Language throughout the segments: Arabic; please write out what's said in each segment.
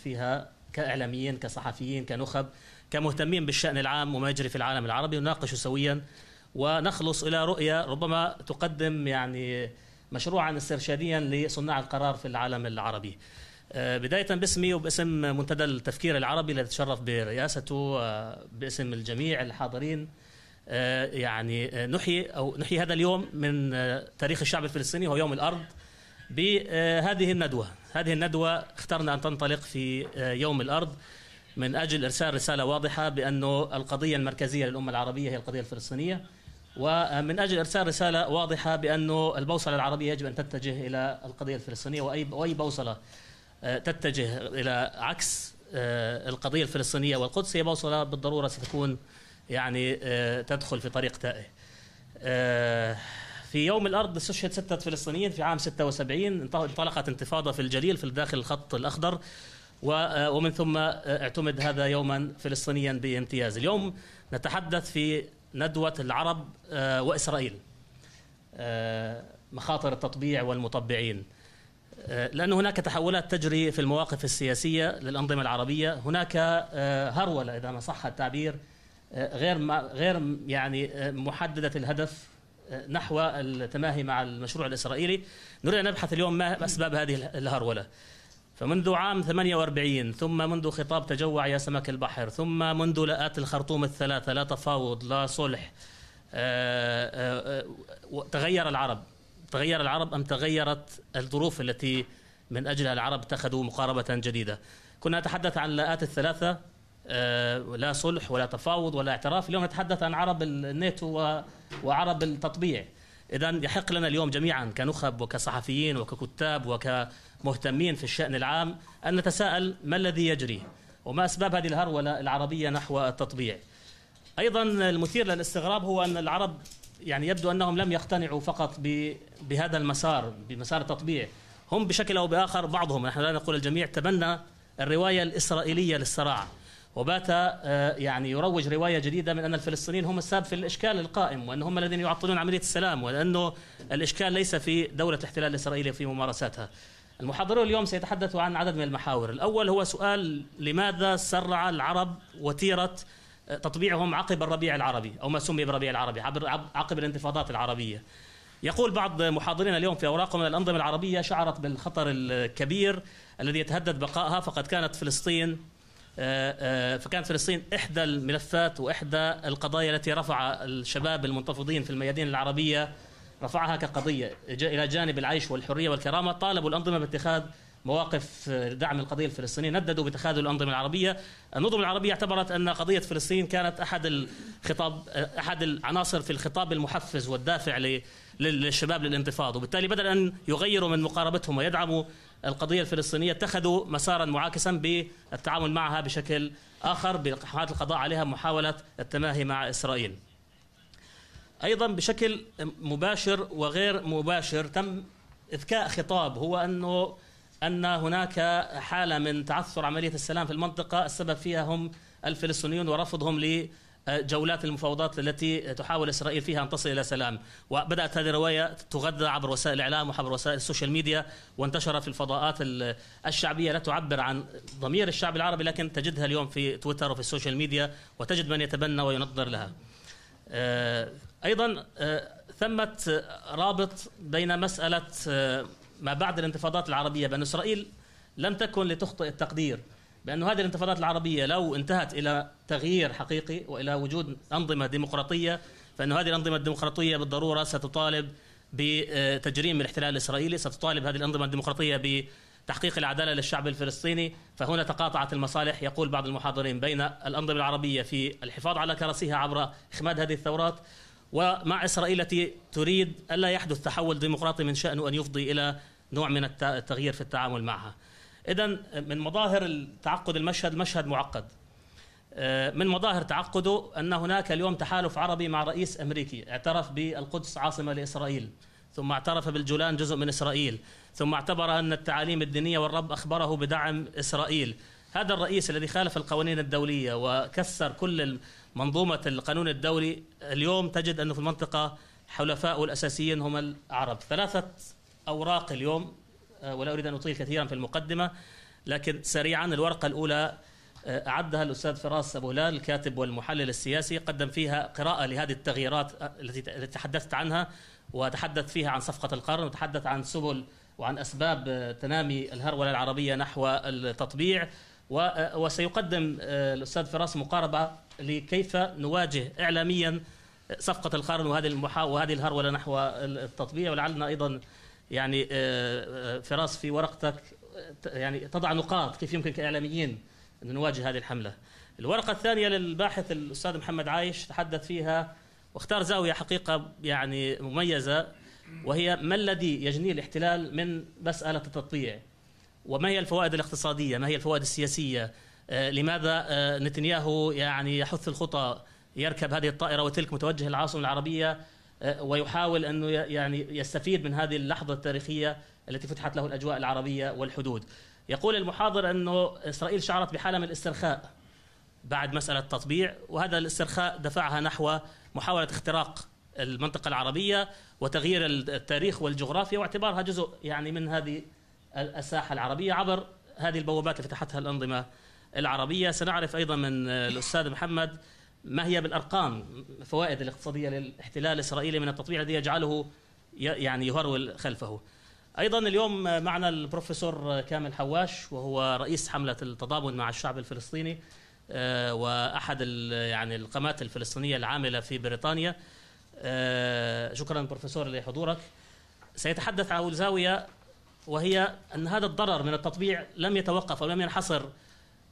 فيها كاعلاميين كصحفيين كنخب كمهتمين بالشان العام وما يجري في العالم العربي نناقش سويا ونخلص الى رؤيه ربما تقدم يعني مشروعا استرشاديا لصناع القرار في العالم العربي. آه، بداية باسمي وباسم منتدى التفكير العربي الذي تشرف برئاسته آه، باسم الجميع الحاضرين آه، يعني نحيي او نحيي هذا اليوم من تاريخ الشعب الفلسطيني هو يوم الارض بهذه الندوة هذه الندوة اخترنا أن تنطلق في آه، يوم الأرض من أجل إرسال رسالة واضحة بأنه القضية المركزية للأمة العربية هي القضية الفلسطينية ومن أجل إرسال رسالة واضحة بأنه البوصلة العربية يجب أن تتجه إلى القضية الفلسطينية وأي وأي بوصلة آه، تتجه إلى عكس آه، القضية الفلسطينية والقدس هي بوصلة بالضرورة ستكون يعني تدخل في طريق تائه في يوم الارض استشهد سته فلسطينيين في عام 76 انطلقت انتفاضه في الجليل في داخل الخط الاخضر آه، ومن ثم آه، اعتمد هذا يوما فلسطينيا بامتياز اليوم نتحدث في ندوه العرب آه، واسرائيل مخاطر التطبيع والمطبعين لأن هناك تحولات تجري في المواقف السياسية للأنظمة العربية هناك هرولة إذا ما صح التعبير غير غير يعني محددة الهدف نحو التماهي مع المشروع الإسرائيلي نريد أن نبحث اليوم ما أسباب هذه الهرولة فمنذ عام 48 ثم منذ خطاب تجوع يا سمك البحر ثم منذ لآت الخرطوم الثلاثة لا تفاوض لا صلح آه، آه، تغير العرب تغير العرب أم تغيرت الظروف التي من أجلها العرب اتخذوا مقاربة جديدة كنا نتحدث عن لاءات الثلاثة آه، لا صلح ولا تفاوض ولا اعتراف اليوم نتحدث عن عرب الناتو وعرب التطبيع اذا يحق لنا اليوم جميعا كنخب وكصحفيين وككتاب وكمهتمين في الشان العام ان نتساءل ما الذي يجري وما اسباب هذه الهروله العربيه نحو التطبيع ايضا المثير للاستغراب هو ان العرب يعني يبدو انهم لم يقتنعوا فقط بهذا المسار بمسار التطبيع هم بشكل او باخر بعضهم نحن لا نقول الجميع تبنى الروايه الاسرائيليه للصراع وبات آه، يعني يروج روايه جديده من ان الفلسطينيين هم السبب في الاشكال القائم وان هم الذين يعطلون عمليه السلام وانه الاشكال ليس في دوله الاحتلال الاسرائيلي في ممارساتها. المحاضرون اليوم سيتحدثوا عن عدد من المحاور، الاول هو سؤال لماذا سرع العرب وتيره آه، تطبيعهم عقب الربيع العربي او ما سمي بالربيع العربي عبر عقب الانتفاضات العربيه. يقول بعض محاضرين اليوم في اوراقهم الانظمه العربيه شعرت بالخطر الكبير الذي يتهدد بقائها فقد كانت فلسطين آه، آه، فكانت فلسطين إحدى الملفات وإحدى القضايا التي رفع الشباب المنتفضين في الميادين العربية رفعها كقضية إلى جانب العيش والحرية والكرامة طالبوا الأنظمة باتخاذ مواقف دعم القضية الفلسطينية نددوا بتخاذل الأنظمة العربية النظم العربية اعتبرت أن قضية فلسطين كانت أحد الخطاب أحد العناصر في الخطاب المحفز والدافع للشباب للانتفاض وبالتالي بدل أن يغيروا من مقاربتهم ويدعموا القضية الفلسطينية اتخذوا مسارا معاكسا بالتعامل معها بشكل آخر بحماية القضاء عليها محاولة التماهي مع إسرائيل أيضا بشكل مباشر وغير مباشر تم إذكاء خطاب هو أنه أن هناك حالة من تعثر عملية السلام في المنطقة السبب فيها هم الفلسطينيون ورفضهم جولات المفاوضات التي تحاول اسرائيل فيها ان تصل الى سلام، وبدات هذه الروايه تغذى عبر وسائل الاعلام وعبر وسائل السوشيال ميديا وانتشر في الفضاءات الشعبيه لا تعبر عن ضمير الشعب العربي لكن تجدها اليوم في تويتر وفي السوشيال ميديا وتجد من يتبنى وينظر لها. آه، ايضا آه، ثمة رابط بين مساله آه، ما بعد الانتفاضات العربيه بان اسرائيل لم تكن لتخطئ التقدير. بأنه هذه الانتفاضات العربية لو انتهت إلى تغيير حقيقي وإلى وجود أنظمة ديمقراطية فأن هذه الأنظمة الديمقراطية بالضرورة ستطالب بتجريم الاحتلال الإسرائيلي ستطالب هذه الأنظمة الديمقراطية بتحقيق العداله للشعب الفلسطيني فهنا تقاطعت المصالح يقول بعض المحاضرين بين الانظمه العربيه في الحفاظ على كراسيها عبر اخماد هذه الثورات ومع اسرائيل التي تريد الا يحدث تحول ديمقراطي من شانه ان يفضي الى نوع من التغيير في التعامل معها اذا آه، من مظاهر تعقد المشهد المشهد معقد آه، من مظاهر تعقده ان هناك اليوم تحالف عربي مع رئيس امريكي اعترف بالقدس عاصمه لاسرائيل ثم اعترف بالجولان جزء من اسرائيل ثم اعتبر ان التعاليم الدينيه والرب اخبره بدعم اسرائيل هذا الرئيس الذي خالف القوانين الدوليه وكسر كل منظومه القانون الدولي اليوم تجد انه في المنطقه حلفائه الاساسيين هم العرب ثلاثه اوراق اليوم آه، ولا أريد أن أطيل كثيرا في المقدمة لكن سريعا الورقة الأولى آه، أعدها الأستاذ فراس أبو هلال الكاتب والمحلل السياسي قدم فيها قراءة لهذه التغييرات آه، التي تحدثت عنها وتحدث فيها عن صفقة القرن وتحدث عن سبل وعن أسباب تنامي الهرولة العربية نحو التطبيع وسيقدم الأستاذ فراس مقاربة لكيف نواجه إعلاميا صفقة القرن وهذه وهذه الهرولة نحو التطبيع ولعلنا أيضا يعني آه، آه، فراس في ورقتك يعني تضع نقاط كيف يمكن كاعلاميين ان نواجه هذه الحمله. الورقه الثانيه للباحث الاستاذ محمد عايش تحدث فيها واختار زاويه حقيقه يعني مميزه وهي ما الذي يجنيه الاحتلال من مساله التطبيع؟ وما هي الفوائد الاقتصاديه؟ ما هي الفوائد السياسيه؟ آه، لماذا نتنياهو يعني يحث الخطى يركب هذه الطائره وتلك متوجه العاصمه العربيه أه، ويحاول انه يعني يستفيد من هذه اللحظه التاريخيه التي فتحت له الاجواء العربيه والحدود. يقول المحاضر انه اسرائيل شعرت بحاله من الاسترخاء بعد مساله التطبيع وهذا الاسترخاء دفعها نحو محاوله اختراق المنطقه العربيه وتغيير التاريخ والجغرافيا واعتبارها جزء يعني من هذه الساحه العربيه عبر هذه البوابات اللي فتحتها الانظمه العربيه سنعرف ايضا من الاستاذ محمد ما هي بالارقام الفوائد الاقتصاديه للاحتلال الاسرائيلي من التطبيع الذي يجعله يعني يهرول خلفه. ايضا اليوم معنا البروفيسور كامل حواش وهو رئيس حمله التضامن مع الشعب الفلسطيني آه، واحد يعني القامات الفلسطينيه العامله في بريطانيا. آه، شكرا بروفيسور لحضورك. سيتحدث عن الزاويه وهي ان هذا الضرر من التطبيع لم يتوقف ولم ينحصر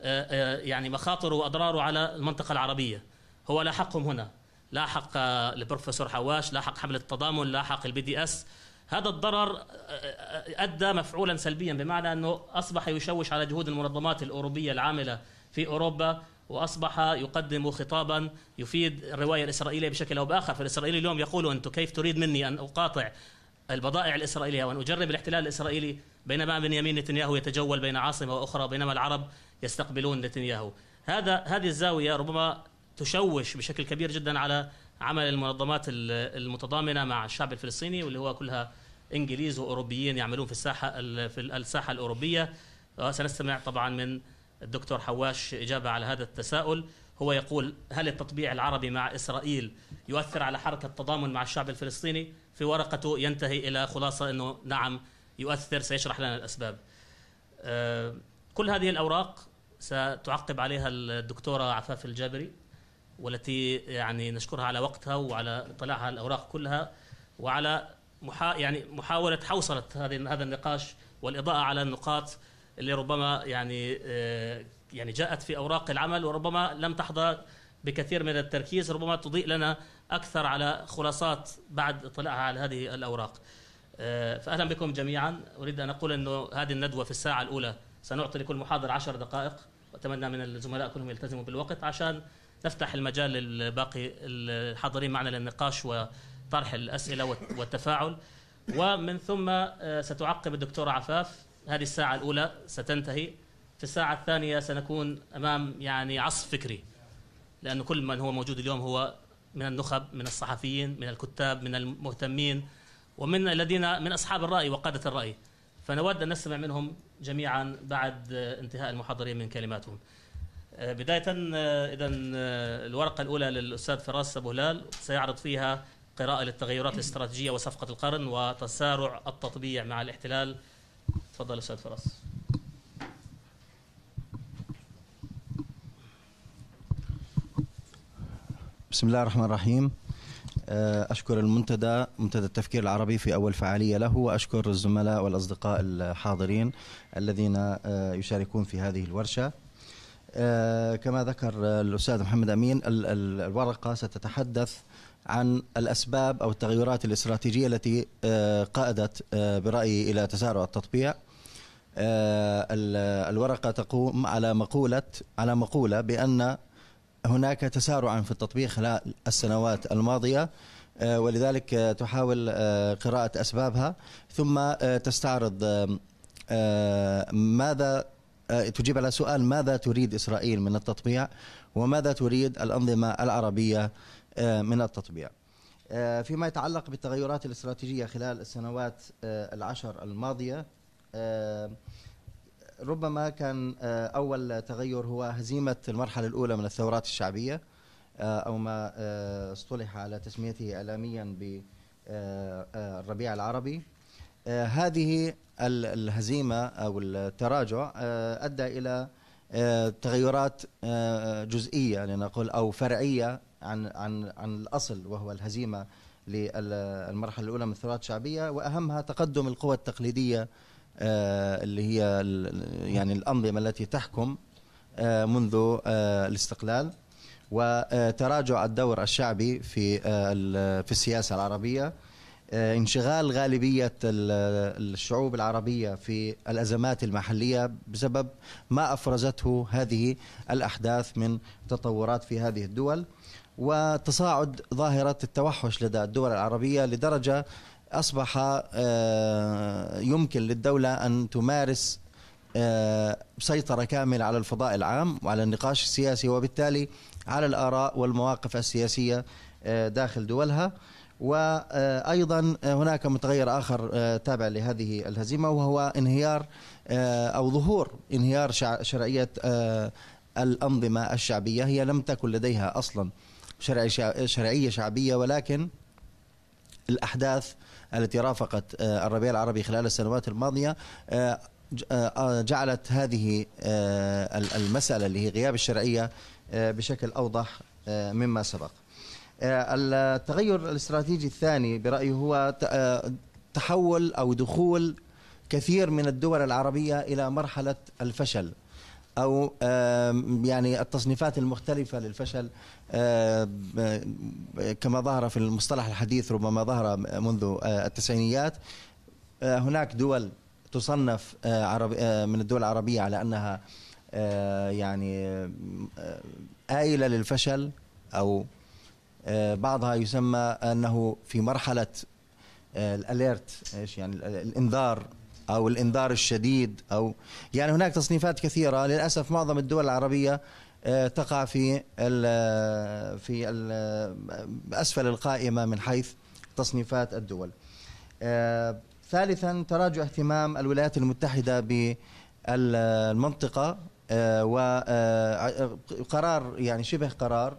آه، يعني مخاطره واضراره على المنطقه العربيه هو لاحقهم هنا لاحق البروفيسور حواش لاحق حملة التضامن لاحق البي دي اس هذا الضرر آه، آه، أدى مفعولا سلبيا بمعنى أنه أصبح يشوش على جهود المنظمات الأوروبية العاملة في أوروبا واصبح يقدم خطابا يفيد الروايه الاسرائيليه بشكل او باخر، فالاسرائيلي اليوم يقول أنت كيف تريد مني ان اقاطع البضائع الاسرائيليه وان اجرب الاحتلال الاسرائيلي بينما بنيامين نتنياهو يتجول بين عاصمه واخرى بينما العرب يستقبلون نتنياهو. هذا هذه الزاويه ربما تشوش بشكل كبير جدا على عمل المنظمات المتضامنه مع الشعب الفلسطيني واللي هو كلها انجليز واوروبيين يعملون في الساحه في الساحه الاوروبيه آه، سنستمع طبعا من الدكتور حواش اجابه على هذا التساؤل هو يقول هل التطبيع العربي مع اسرائيل يؤثر على حركه التضامن مع الشعب الفلسطيني في ورقته ينتهي الى خلاصه انه نعم يؤثر سيشرح لنا الاسباب آه، كل هذه الاوراق ستعقب عليها الدكتوره عفاف الجابري والتي يعني نشكرها على وقتها وعلى اطلاعها على الاوراق كلها وعلى محا يعني محاوله حوصله هذه هذا النقاش والاضاءه على النقاط اللي ربما يعني آه، يعني جاءت في اوراق العمل وربما لم تحظى بكثير من التركيز ربما تضيء لنا اكثر على خلاصات بعد اطلاعها على هذه الاوراق. آه، فاهلا بكم جميعا اريد ان اقول انه هذه الندوه في الساعه الاولى سنعطي لكل محاضر عشر دقائق واتمنى من الزملاء كلهم يلتزموا بالوقت عشان تفتح المجال للباقي الحاضرين معنا للنقاش وطرح الاسئله والتفاعل ومن ثم آه، ستعقب الدكتوره عفاف هذه الساعه الاولى ستنتهي في الساعه الثانيه سنكون امام يعني عصف فكري لأن كل من هو موجود اليوم هو من النخب من الصحفيين من الكتاب من المهتمين ومن الذين من أصحاب الرأي وقادة الرأي فنود أن نستمع منهم جميعا بعد آه، انتهاء المحاضرين من كلماتهم آه، بداية آه، إذا آه، الورقة الأولى للأستاذ فراس أبو هلال سيعرض فيها قراءة للتغيرات الاستراتيجية وصفقة القرن وتسارع التطبيع مع الاحتلال تفضل أستاذ فراس بسم الله الرحمن الرحيم أشكر المنتدى منتدى التفكير العربي في أول فعالية له وأشكر الزملاء والأصدقاء الحاضرين الذين يشاركون في هذه الورشة آه، كما ذكر الأستاذ محمد أمين الورقة ستتحدث عن الأسباب أو التغيرات الاستراتيجية التي آه، قادت آه، برأيي إلى تسارع التطبيع الورقة تقوم على مقولة على مقولة بأن هناك تسارعا في التطبيع خلال السنوات الماضية ولذلك تحاول قراءة أسبابها ثم تستعرض ماذا آه، تجيب على سؤال ماذا تريد إسرائيل من التطبيع وماذا تريد الأنظمة العربية آه، من التطبيع آه، فيما يتعلق بالتغيرات الاستراتيجية خلال السنوات العشر الماضية ربما كان أول تغير هو هزيمة المرحلة الأولى من الثورات الشعبية أو ما اصطلح على تسميته إعلاميا بالربيع العربي آه، هذه الهزيمة أو التراجع آه، أدى إلى آه، تغيرات جزئية لنقول أو فرعية عن عن عن الأصل وهو الهزيمة للمرحلة الأولى من الثورات الشعبية وأهمها تقدم القوى التقليدية اللي هي يعني الأنظمة التي تحكم منذ الاستقلال وتراجع الدور الشعبي في في السياسة العربية آه، انشغال غالبية الشعوب العربية في الأزمات المحلية بسبب ما أفرزته هذه الأحداث من تطورات في هذه الدول وتصاعد ظاهرة التوحش لدى الدول العربية لدرجة أصبح آه، يمكن للدولة أن تمارس آه، سيطرة كاملة على الفضاء العام وعلى النقاش السياسي وبالتالي على الآراء والمواقف السياسية داخل دولها وايضا هناك متغير اخر آه، تابع لهذه الهزيمه وهو انهيار آه، او ظهور انهيار شرعيه آه، الانظمه الشعبيه هي لم تكن لديها اصلا شرعيه شعبيه ولكن الاحداث التي رافقت الربيع العربي خلال السنوات الماضيه جعلت هذه المساله اللي هي غياب الشرعيه بشكل اوضح مما سبق آه، التغير الاستراتيجي الثاني برأيي هو آه، تحول أو دخول كثير من الدول العربية إلى مرحلة الفشل أو آه، يعني التصنيفات المختلفة للفشل كما ظهر في المصطلح الحديث ربما ظهر منذ التسعينيات هناك دول تصنف من الدول العربية على أنها يعني آيلة للفشل أو آه، بعضها يسمى انه في مرحله آه، الاليرت ايش يعني الانذار او الانذار الشديد او يعني هناك تصنيفات كثيره للاسف معظم الدول العربيه آه، تقع في ال في ال اسفل القائمه من حيث تصنيفات الدول. ثالثا تراجع اهتمام الولايات المتحده بالمنطقه وقرار يعني شبه قرار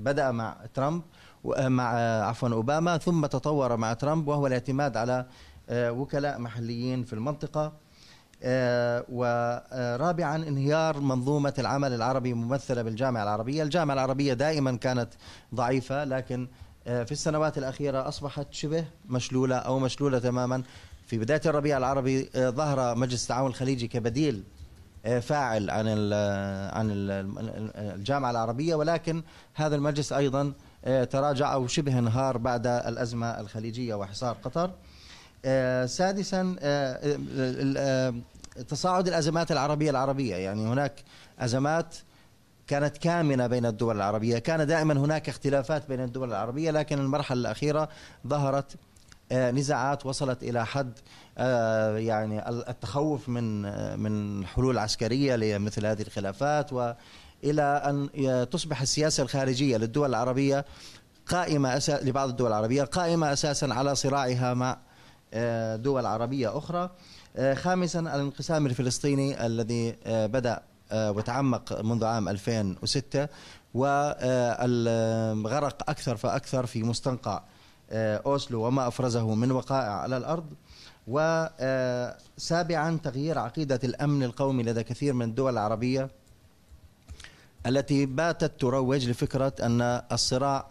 بدأ مع ترامب آه، مع آه، عفوا أوباما ثم تطور مع ترامب وهو الاعتماد على آه، وكلاء محليين في المنطقة ورابعا انهيار منظومة العمل العربي ممثلة بالجامعة العربية الجامعة العربية دائما كانت ضعيفة لكن في السنوات الأخيرة أصبحت شبه مشلولة أو مشلولة تماما في بداية الربيع العربي ظهر مجلس التعاون الخليجي كبديل آه، فاعل عن عن الجامعه العربيه ولكن هذا المجلس ايضا آه، تراجع او شبه انهار بعد الازمه الخليجيه وحصار قطر. آه، سادسا تصاعد الازمات العربيه العربيه يعني هناك ازمات كانت كامنه بين الدول العربيه، كان دائما هناك اختلافات بين الدول العربيه لكن المرحله الاخيره ظهرت آه، نزاعات وصلت الى حد آه، يعني التخوف من آه، من حلول عسكريه لمثل هذه الخلافات والى ان تصبح السياسه الخارجيه للدول العربيه قائمه أساس لبعض الدول العربيه قائمه اساسا على صراعها مع دول عربيه اخرى خامسا الانقسام الفلسطيني الذي بدا وتعمق منذ عام 2006 والغرق اكثر فاكثر في مستنقع آه، أوسلو وما أفرزه من وقائع على الأرض وسابعا تغيير عقيدة الأمن القومي لدى كثير من الدول العربية التي باتت تروج لفكرة أن الصراع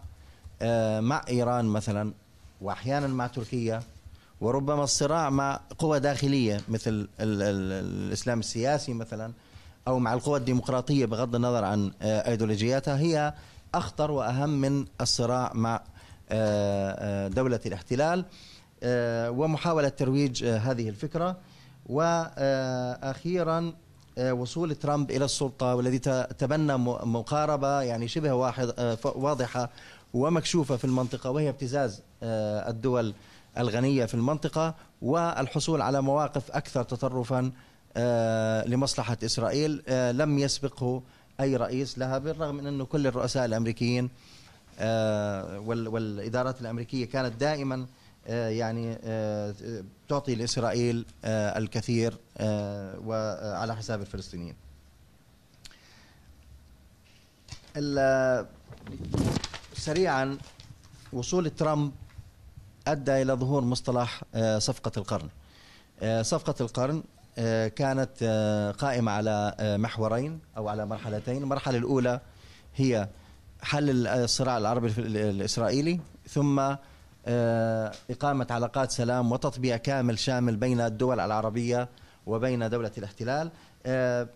آه، مع إيران مثلا وأحيانا مع تركيا وربما الصراع مع قوى داخلية مثل الإسلام السياسي مثلا أو مع القوى الديمقراطية بغض النظر عن آه، أيديولوجياتها هي أخطر وأهم من الصراع مع آه، آه، دولة الاحتلال آه، ومحاولة ترويج هذه الفكرة وأخيرا وصول ترامب إلى السلطة والذي تبنى مقاربة يعني شبه واحد واضحة ومكشوفة في المنطقة وهي ابتزاز الدول الغنية في المنطقة والحصول على مواقف أكثر تطرفا لمصلحة إسرائيل لم يسبقه أي رئيس لها بالرغم من أنه كل الرؤساء الأمريكيين آه، والادارات الامريكيه كانت دائما آه، يعني آه، تعطي لاسرائيل الكثير وعلى حساب الفلسطينيين. سريعا وصول ترامب ادى الى ظهور مصطلح صفقه القرن. صفقه القرن كانت قائمه على محورين او على مرحلتين، المرحله الاولى هي حل الصراع العربي الاسرائيلي ثم آه، اقامه علاقات سلام وتطبيع كامل شامل بين الدول العربيه وبين دوله الاحتلال آه،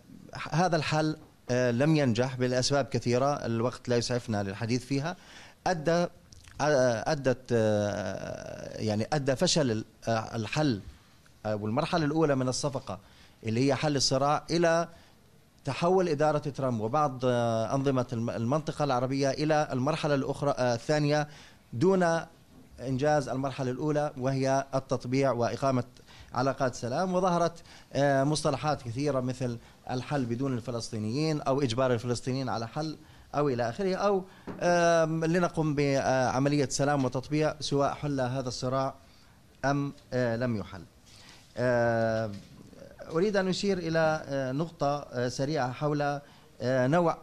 هذا الحل آه، لم ينجح لاسباب كثيره الوقت لا يسعفنا للحديث فيها ادى ادت يعني ادى فشل الحل والمرحله الاولى من الصفقه اللي هي حل الصراع الى تحول إدارة ترامب وبعض آه، أنظمة المنطقة العربية إلى المرحلة الأخرى آه، الثانية دون إنجاز المرحلة الأولى وهي التطبيع وإقامة علاقات سلام وظهرت آه، مصطلحات كثيرة مثل الحل بدون الفلسطينيين أو إجبار الفلسطينيين على حل أو إلى آخره أو لنقم بعملية سلام وتطبيع سواء حل هذا الصراع أم لم يحل أريد أن أشير إلى آه، نقطة آه، سريعة حول آه، نوع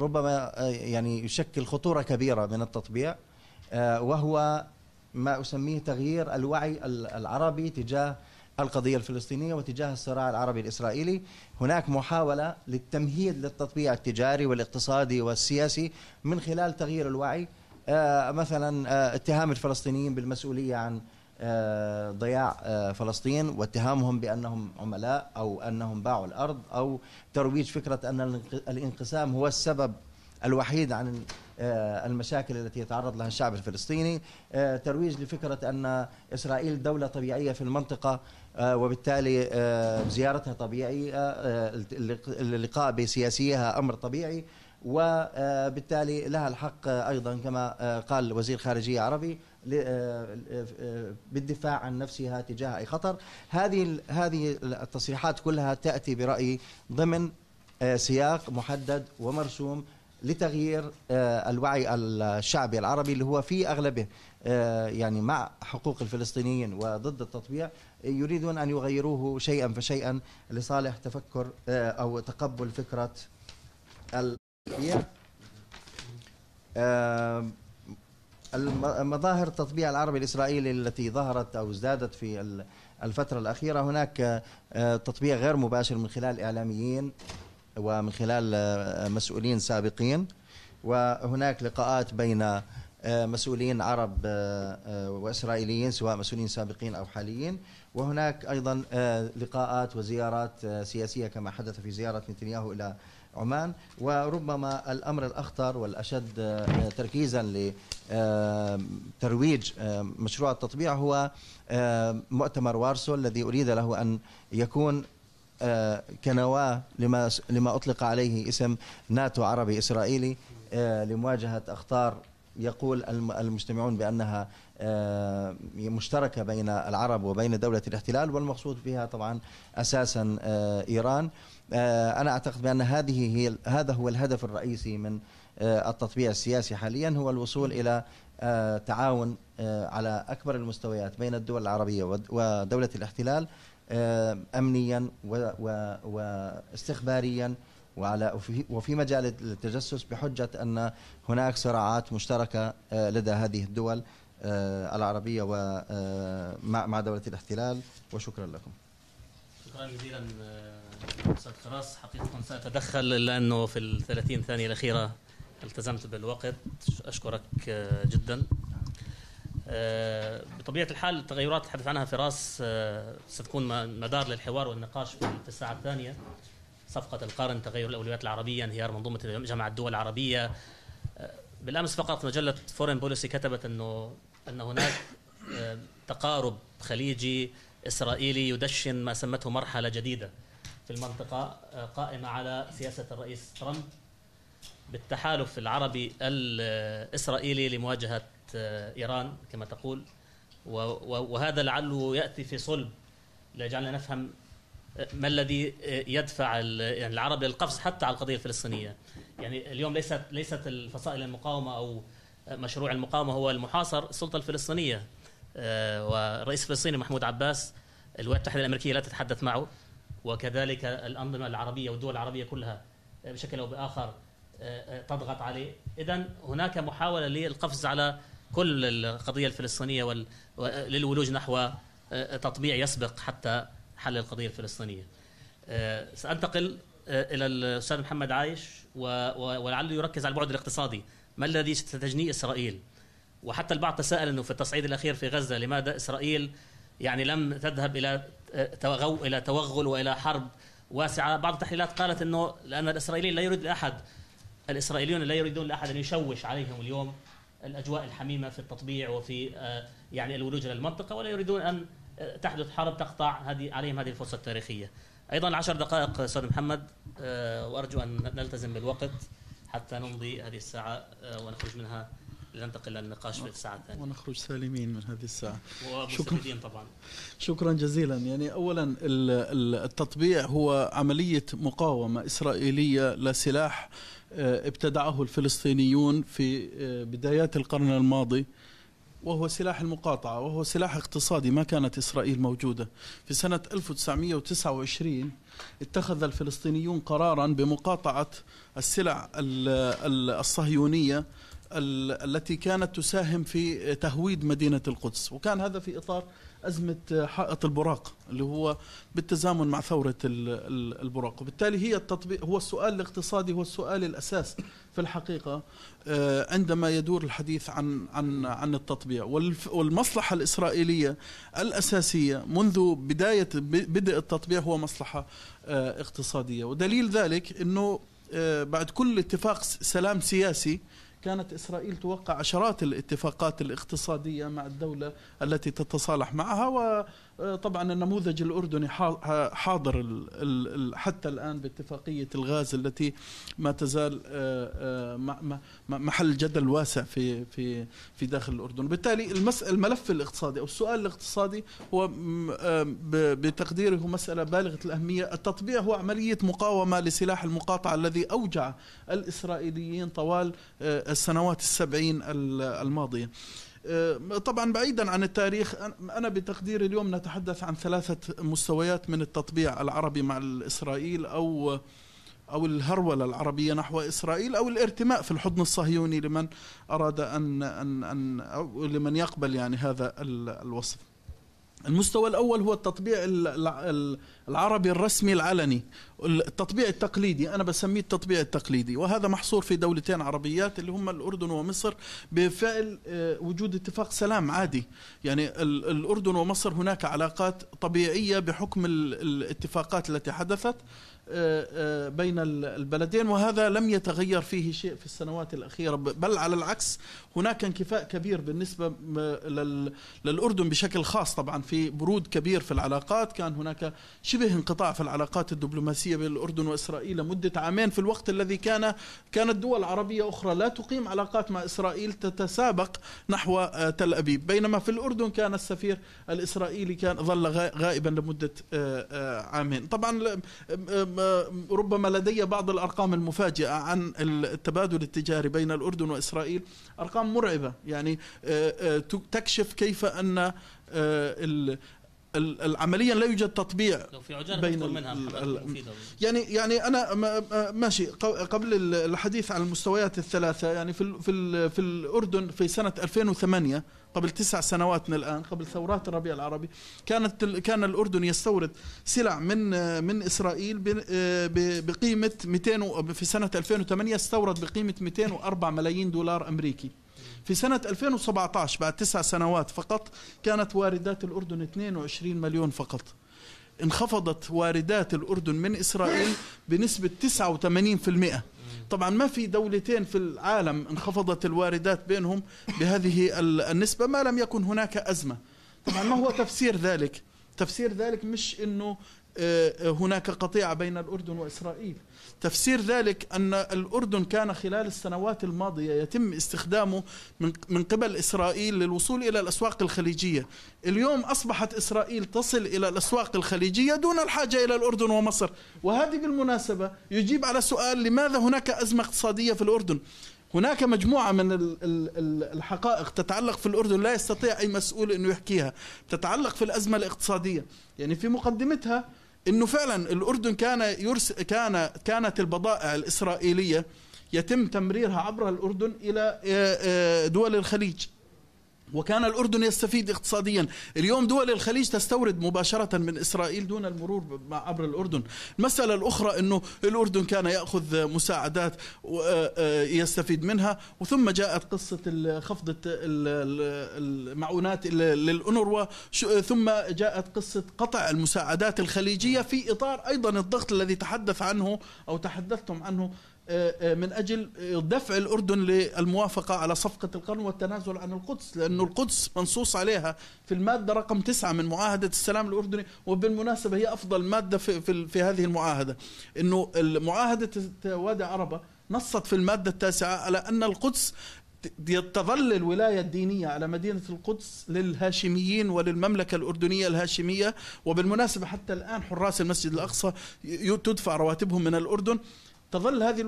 ربما يعني يشكل خطورة كبيرة من التطبيع وهو ما أسميه تغيير الوعي العربي تجاه القضية الفلسطينية وتجاه الصراع العربي الإسرائيلي هناك محاولة للتمهيد للتطبيع التجاري والاقتصادي والسياسي من خلال تغيير الوعي مثلا اتهام الفلسطينيين بالمسؤولية عن آه، ضياع آه، فلسطين واتهامهم بانهم عملاء او انهم باعوا الارض او ترويج فكره ان الانقسام هو السبب الوحيد عن آه، المشاكل التي يتعرض لها الشعب الفلسطيني ترويج لفكرة أن إسرائيل دولة طبيعية في المنطقة وبالتالي زيارتها طبيعية اللقاء بسياسيها أمر طبيعي وبالتالي لها الحق أيضا كما قال وزير خارجية عربي آه، آه، آه، بالدفاع عن نفسها تجاه اي خطر هذه هذه التصريحات كلها تاتي برايي ضمن سياق محدد ومرسوم لتغيير الوعي الشعبي العربي اللي هو في اغلبه يعني مع حقوق الفلسطينيين وضد التطبيع يريدون ان يغيروه شيئا فشيئا لصالح تفكر او تقبل فكره التطبيع مظاهر التطبيع العربي الإسرائيلي التي ظهرت أو ازدادت في الفترة الأخيرة هناك آه، تطبيع غير مباشر من خلال إعلاميين ومن خلال آه، مسؤولين سابقين وهناك لقاءات بين آه، مسؤولين عرب وإسرائيليين سواء مسؤولين سابقين أو حاليين وهناك أيضا لقاءات وزيارات سياسية كما حدث في زيارة نتنياهو إلى عمان وربما الأمر الأخطر والأشد آه، تركيزا لترويج آه، آه، مشروع التطبيع هو مؤتمر وارسو الذي أريد له أن يكون كنواه لما لما اطلق عليه اسم ناتو عربي اسرائيلي لمواجهه اخطار يقول المجتمعون بانها آه، مشتركة بين العرب وبين دولة الاحتلال والمقصود فيها طبعا أساسا آه، إيران آه، أنا أعتقد بأن هذه هي هذا هو الهدف الرئيسي من التطبيع السياسي حاليا هو الوصول إلى تعاون على أكبر المستويات بين الدول العربية ودولة الاحتلال أمنيا واستخباريا وعلى وفي مجال التجسس بحجة أن هناك صراعات مشتركة لدى هذه الدول آه، العربية ومع آه، دولة الاحتلال وشكرا لكم شكرا جزيلا آه، استاذ فراس حقيقه ساتدخل لانه في ال 30 ثانيه الاخيره التزمت بالوقت اشكرك جدا بطبيعه الحال التغيرات اللي حدث عنها فراس ستكون مدار للحوار والنقاش في الساعه الثانيه صفقه القرن تغير الاولويات العربيه انهيار منظومه جامعه الدول العربيه بالامس فقط مجله فورين بوليسي كتبت انه أن هناك آه، تقارب خليجي إسرائيلي يدشن ما سمته مرحلة جديدة في المنطقة آه، قائمة على سياسة الرئيس ترامب بالتحالف العربي الإسرائيلي لمواجهة آه، إيران كما تقول وهذا لعله يأتي في صلب ليجعلنا نفهم ما الذي يدفع يعني العرب للقفز حتى على القضية الفلسطينية يعني اليوم ليست ليست الفصائل المقاومة أو مشروع المقاومة هو المحاصر السلطة الفلسطينية آه، والرئيس الفلسطيني محمود عباس الولايات المتحدة الأمريكية لا تتحدث معه وكذلك الأنظمة العربية والدول العربية كلها آه، بشكل أو بآخر آه، تضغط عليه إذا هناك محاولة للقفز على كل القضية الفلسطينية للولوج نحو تطبيع يسبق حتى حل القضية الفلسطينية سأنتقل إلى الأستاذ محمد عايش و... ولعله يركز على البعد الاقتصادي ما الذي ستجنيه إسرائيل وحتى البعض تساءل أنه في التصعيد الأخير في غزة لماذا إسرائيل يعني لم تذهب إلى آه، إلى توغل وإلى حرب واسعة بعض التحليلات قالت أنه لأن الإسرائيليين لا يريد لأحد الإسرائيليون لا يريدون لأحد أن يشوش عليهم اليوم الأجواء الحميمة في التطبيع وفي آه، يعني الولوج إلى المنطقة ولا يريدون أن آه، تحدث حرب تقطع هذه عليهم هذه الفرصة التاريخية أيضا عشر دقائق أستاذ محمد وأرجو أن نلتزم بالوقت حتى نمضي هذه الساعة آه، ونخرج منها لننتقل للنقاش في الساعة الثانية ونخرج سالمين من هذه الساعة شكرا طبعا شكرا جزيلا يعني أولا التطبيع هو عملية مقاومة إسرائيلية لسلاح آه، ابتدعه الفلسطينيون في آه، بدايات القرن الماضي وهو سلاح المقاطعة وهو سلاح اقتصادي ما كانت إسرائيل موجودة في سنة 1929 اتخذ الفلسطينيون قرارا بمقاطعة السلع الصهيونية التي كانت تساهم في تهويد مدينة القدس وكان هذا في إطار ازمه حائط البراق اللي هو بالتزامن مع ثوره البراق وبالتالي هي التطبيق هو السؤال الاقتصادي هو السؤال الاساس في الحقيقه آه، عندما يدور الحديث عن عن عن التطبيع والمصلحه الاسرائيليه الاساسيه منذ بدايه بدء التطبيع هو مصلحه آه، اقتصاديه ودليل ذلك انه آه، بعد كل اتفاق سلام سياسي كانت إسرائيل توقع عشرات الاتفاقات الاقتصادية مع الدولة التي تتصالح معها آه، طبعا النموذج الاردني حاضر حتى الان باتفاقيه الغاز التي ما تزال آه، آه، محل جدل واسع في في في داخل الاردن، وبالتالي الملف الاقتصادي او السؤال الاقتصادي هو بتقديره مساله بالغه الاهميه، التطبيع هو عمليه مقاومه لسلاح المقاطعه الذي اوجع الاسرائيليين طوال السنوات السبعين الماضيه. آه، طبعا بعيدا عن التاريخ انا بتقديري اليوم نتحدث عن ثلاثه مستويات من التطبيع العربي مع اسرائيل او او الهروله العربيه نحو اسرائيل او الارتماء في الحضن الصهيوني لمن اراد ان ان ان او لمن يقبل يعني هذا الوصف. المستوى الأول هو التطبيع العربي الرسمي العلني التطبيع التقليدي أنا بسميه التطبيع التقليدي وهذا محصور في دولتين عربيات اللي هم الأردن ومصر بفعل آه، وجود اتفاق سلام عادي يعني الأردن ومصر هناك علاقات طبيعية بحكم الاتفاقات التي حدثت آه، آه، بين البلدين وهذا لم يتغير فيه شيء في السنوات الأخيرة بل على العكس هناك انكفاء كبير بالنسبة للأردن بشكل خاص طبعا في برود كبير في العلاقات كان هناك شبه انقطاع في العلاقات الدبلوماسية بين الأردن وإسرائيل لمده عامين في الوقت الذي كان كانت دول عربية أخرى لا تقيم علاقات مع إسرائيل تتسابق نحو آه، تل أبيب بينما في الأردن كان السفير الإسرائيلي كان ظل غائبا لمدة عامين طبعا ربما لدي بعض الارقام المفاجئه عن التبادل التجاري بين الاردن واسرائيل ارقام مرعبه يعني آه، آه، تكشف كيف ان آه، العمليا لا يوجد تطبيع لو في عجاله بين منها مفيدة يعني يعني انا ماشي قبل الحديث عن المستويات الثلاثه يعني في الـ في الـ في الاردن في سنه 2008 قبل تسع سنوات من الان قبل ثورات الربيع العربي كانت كان الاردن يستورد سلع من من اسرائيل بقيمه 200 في سنه 2008 استورد بقيمه 204 ملايين دولار امريكي في سنة 2017 بعد تسع سنوات فقط كانت واردات الأردن 22 مليون فقط انخفضت واردات الأردن من إسرائيل بنسبة 89% طبعا ما في دولتين في العالم انخفضت الواردات بينهم بهذه النسبة ما لم يكن هناك أزمة طبعا ما هو تفسير ذلك تفسير ذلك مش أنه آه، هناك قطيعة بين الأردن وإسرائيل تفسير ذلك أن الأردن كان خلال السنوات الماضية يتم استخدامه من, من قبل إسرائيل للوصول إلى الأسواق الخليجية اليوم أصبحت إسرائيل تصل إلى الأسواق الخليجية دون الحاجة إلى الأردن ومصر وهذه بالمناسبة يجيب على سؤال لماذا هناك أزمة اقتصادية في الأردن هناك مجموعة من الحقائق تتعلق في الأردن لا يستطيع أي مسؤول أنه يحكيها تتعلق في الأزمة الاقتصادية يعني في مقدمتها انه فعلا الاردن كان يرس كان كانت البضائع الاسرائيليه يتم تمريرها عبر الاردن الى دول الخليج وكان الأردن يستفيد اقتصاديا اليوم دول الخليج تستورد مباشرة من إسرائيل دون المرور عبر الأردن المسألة الأخرى أنه الأردن كان يأخذ مساعدات آه، آه، يستفيد منها وثم جاءت قصة خفض المعونات للأنروا ثم جاءت قصة قطع المساعدات الخليجية في إطار أيضا الضغط الذي تحدث عنه أو تحدثتم عنه آه، آه، من أجل آه، دفع الأردن للموافقة على صفقة القرن والتنازل عن القدس لأن القدس منصوص عليها في المادة رقم تسعة من معاهدة السلام الأردني وبالمناسبة هي أفضل مادة في, في, في هذه المعاهدة أنه معاهدة وادي عربة نصت في المادة التاسعة على أن القدس تظل الولاية الدينية على مدينة القدس للهاشميين وللمملكة الأردنية الهاشمية وبالمناسبة حتى الآن حراس المسجد الأقصى تدفع رواتبهم من الأردن تظل هذه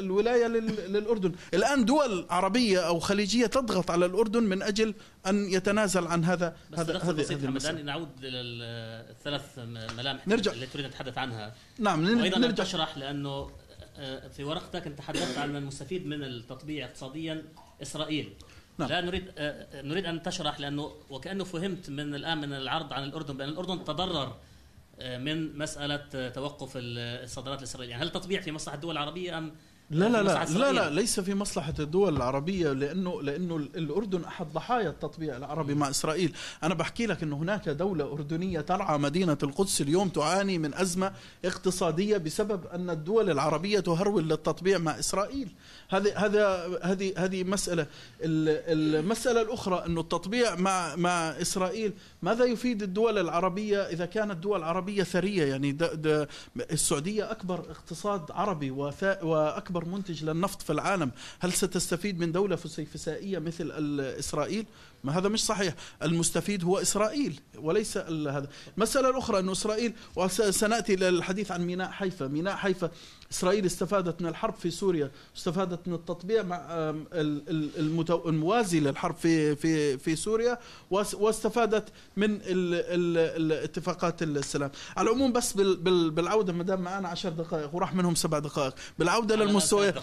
الولايه للاردن، الان دول عربيه او خليجيه تضغط على الاردن من اجل ان يتنازل عن هذا بس هذا نعود بسيط حمدان نعود للثلاث ملامح نرجع اللي تريد نتحدث عنها نعم وايضا نرجع تشرح لانه آه، في ورقتك انت تحدثت عن المستفيد من التطبيع اقتصاديا اسرائيل نعم. لا نريد آه، نريد ان تشرح لانه وكانه فهمت من الان من العرض عن الاردن بان الاردن تضرر آه، من مساله آه، توقف الصادرات الاسرائيليه، يعني هل تطبيع في مصلحه الدول العربيه ام لا لا لا لا لا ليس في مصلحة الدول العربية لأنه لأنه الأردن أحد ضحايا التطبيع العربي مع إسرائيل أنا بحكي لك أنه هناك دولة أردنية ترعى مدينة القدس اليوم تعاني من أزمة اقتصادية بسبب أن الدول العربية تهرول للتطبيع مع إسرائيل هذه هذا هذه هذه مساله المساله الاخرى انه التطبيع مع مع اسرائيل ماذا يفيد الدول العربيه اذا كانت دول عربيه ثريه يعني دا دا السعوديه اكبر اقتصاد عربي واكبر منتج للنفط في العالم هل ستستفيد من دوله فسيفسائيه مثل اسرائيل ما هذا مش صحيح المستفيد هو إسرائيل وليس هذا المسألة الأخرى أن إسرائيل وسنأتي للحديث عن ميناء حيفا ميناء حيفا إسرائيل استفادت من الحرب في سوريا استفادت من التطبيع مع الموازي للحرب في في في سوريا واستفادت من الاتفاقات السلام على العموم بس بالعودة ما دام معنا 10 دقائق وراح منهم سبع دقائق بالعودة للمستويات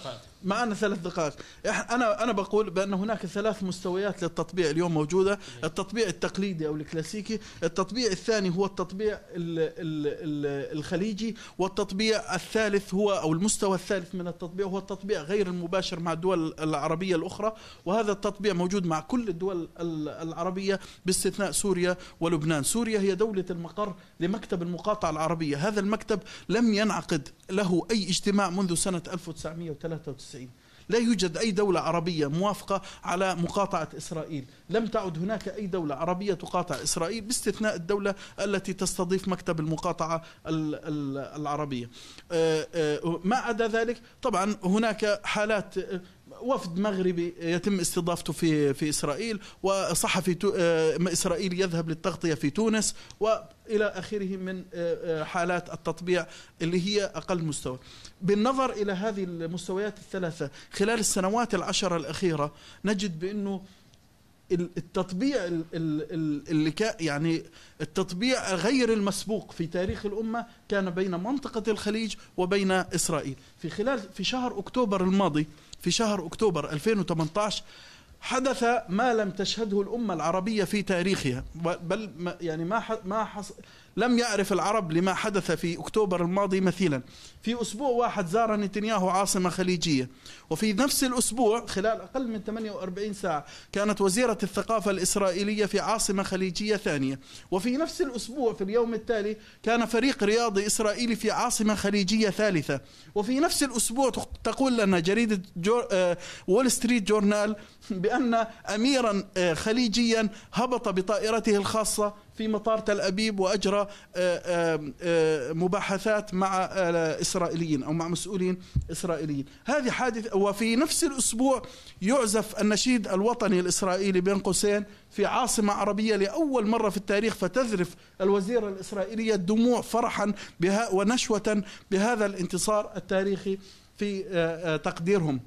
معنا ثلاث دقائق انا انا بقول بان هناك ثلاث مستويات للتطبيع اليوم موجوده التطبيع التقليدي او الكلاسيكي التطبيع الثاني هو التطبيع الـ الـ الخليجي والتطبيع الثالث هو او المستوى الثالث من التطبيع هو التطبيع غير المباشر مع الدول العربيه الاخرى وهذا التطبيع موجود مع كل الدول العربيه باستثناء سوريا ولبنان سوريا هي دوله المقر لمكتب المقاطعه العربيه هذا المكتب لم ينعقد له اي اجتماع منذ سنه 1993 1993 لا يوجد أي دولة عربية موافقة على مقاطعة إسرائيل لم تعد هناك أي دولة عربية تقاطع إسرائيل باستثناء الدولة التي تستضيف مكتب المقاطعة العربية آه، آه، ما عدا ذلك طبعا هناك حالات آه، وفد مغربي يتم استضافته في في اسرائيل وصحفي اسرائيلي يذهب للتغطيه في تونس والى اخره من حالات التطبيع اللي هي اقل مستوى. بالنظر إلى هذه المستويات الثلاثة خلال السنوات العشرة الأخيرة نجد بأنه التطبيع اللي يعني التطبيع غير المسبوق في تاريخ الامه كان بين منطقه الخليج وبين اسرائيل في خلال في شهر اكتوبر الماضي في شهر اكتوبر 2018 حدث ما لم تشهده الامه العربيه في تاريخها بل يعني ما ما لم يعرف العرب لما حدث في أكتوبر الماضي مثيلا في أسبوع واحد زار نتنياهو عاصمة خليجية وفي نفس الأسبوع خلال أقل من 48 ساعة كانت وزيرة الثقافة الإسرائيلية في عاصمة خليجية ثانية وفي نفس الأسبوع في اليوم التالي كان فريق رياضي إسرائيلي في عاصمة خليجية ثالثة وفي نفس الأسبوع تقول لنا جريدة وول ستريت جورنال بأن أميرا آه، خليجيا هبط بطائرته الخاصة في مطار تل أبيب وأجرى آه، آه، آه، مباحثات مع إسرائيليين أو مع مسؤولين إسرائيليين هذه حادث وفي نفس الأسبوع يعزف النشيد الوطني الإسرائيلي بين قوسين في عاصمة عربية لأول مرة في التاريخ فتذرف الوزيرة الإسرائيلية الدموع فرحا بها ونشوة بهذا الانتصار التاريخي في تقديرهم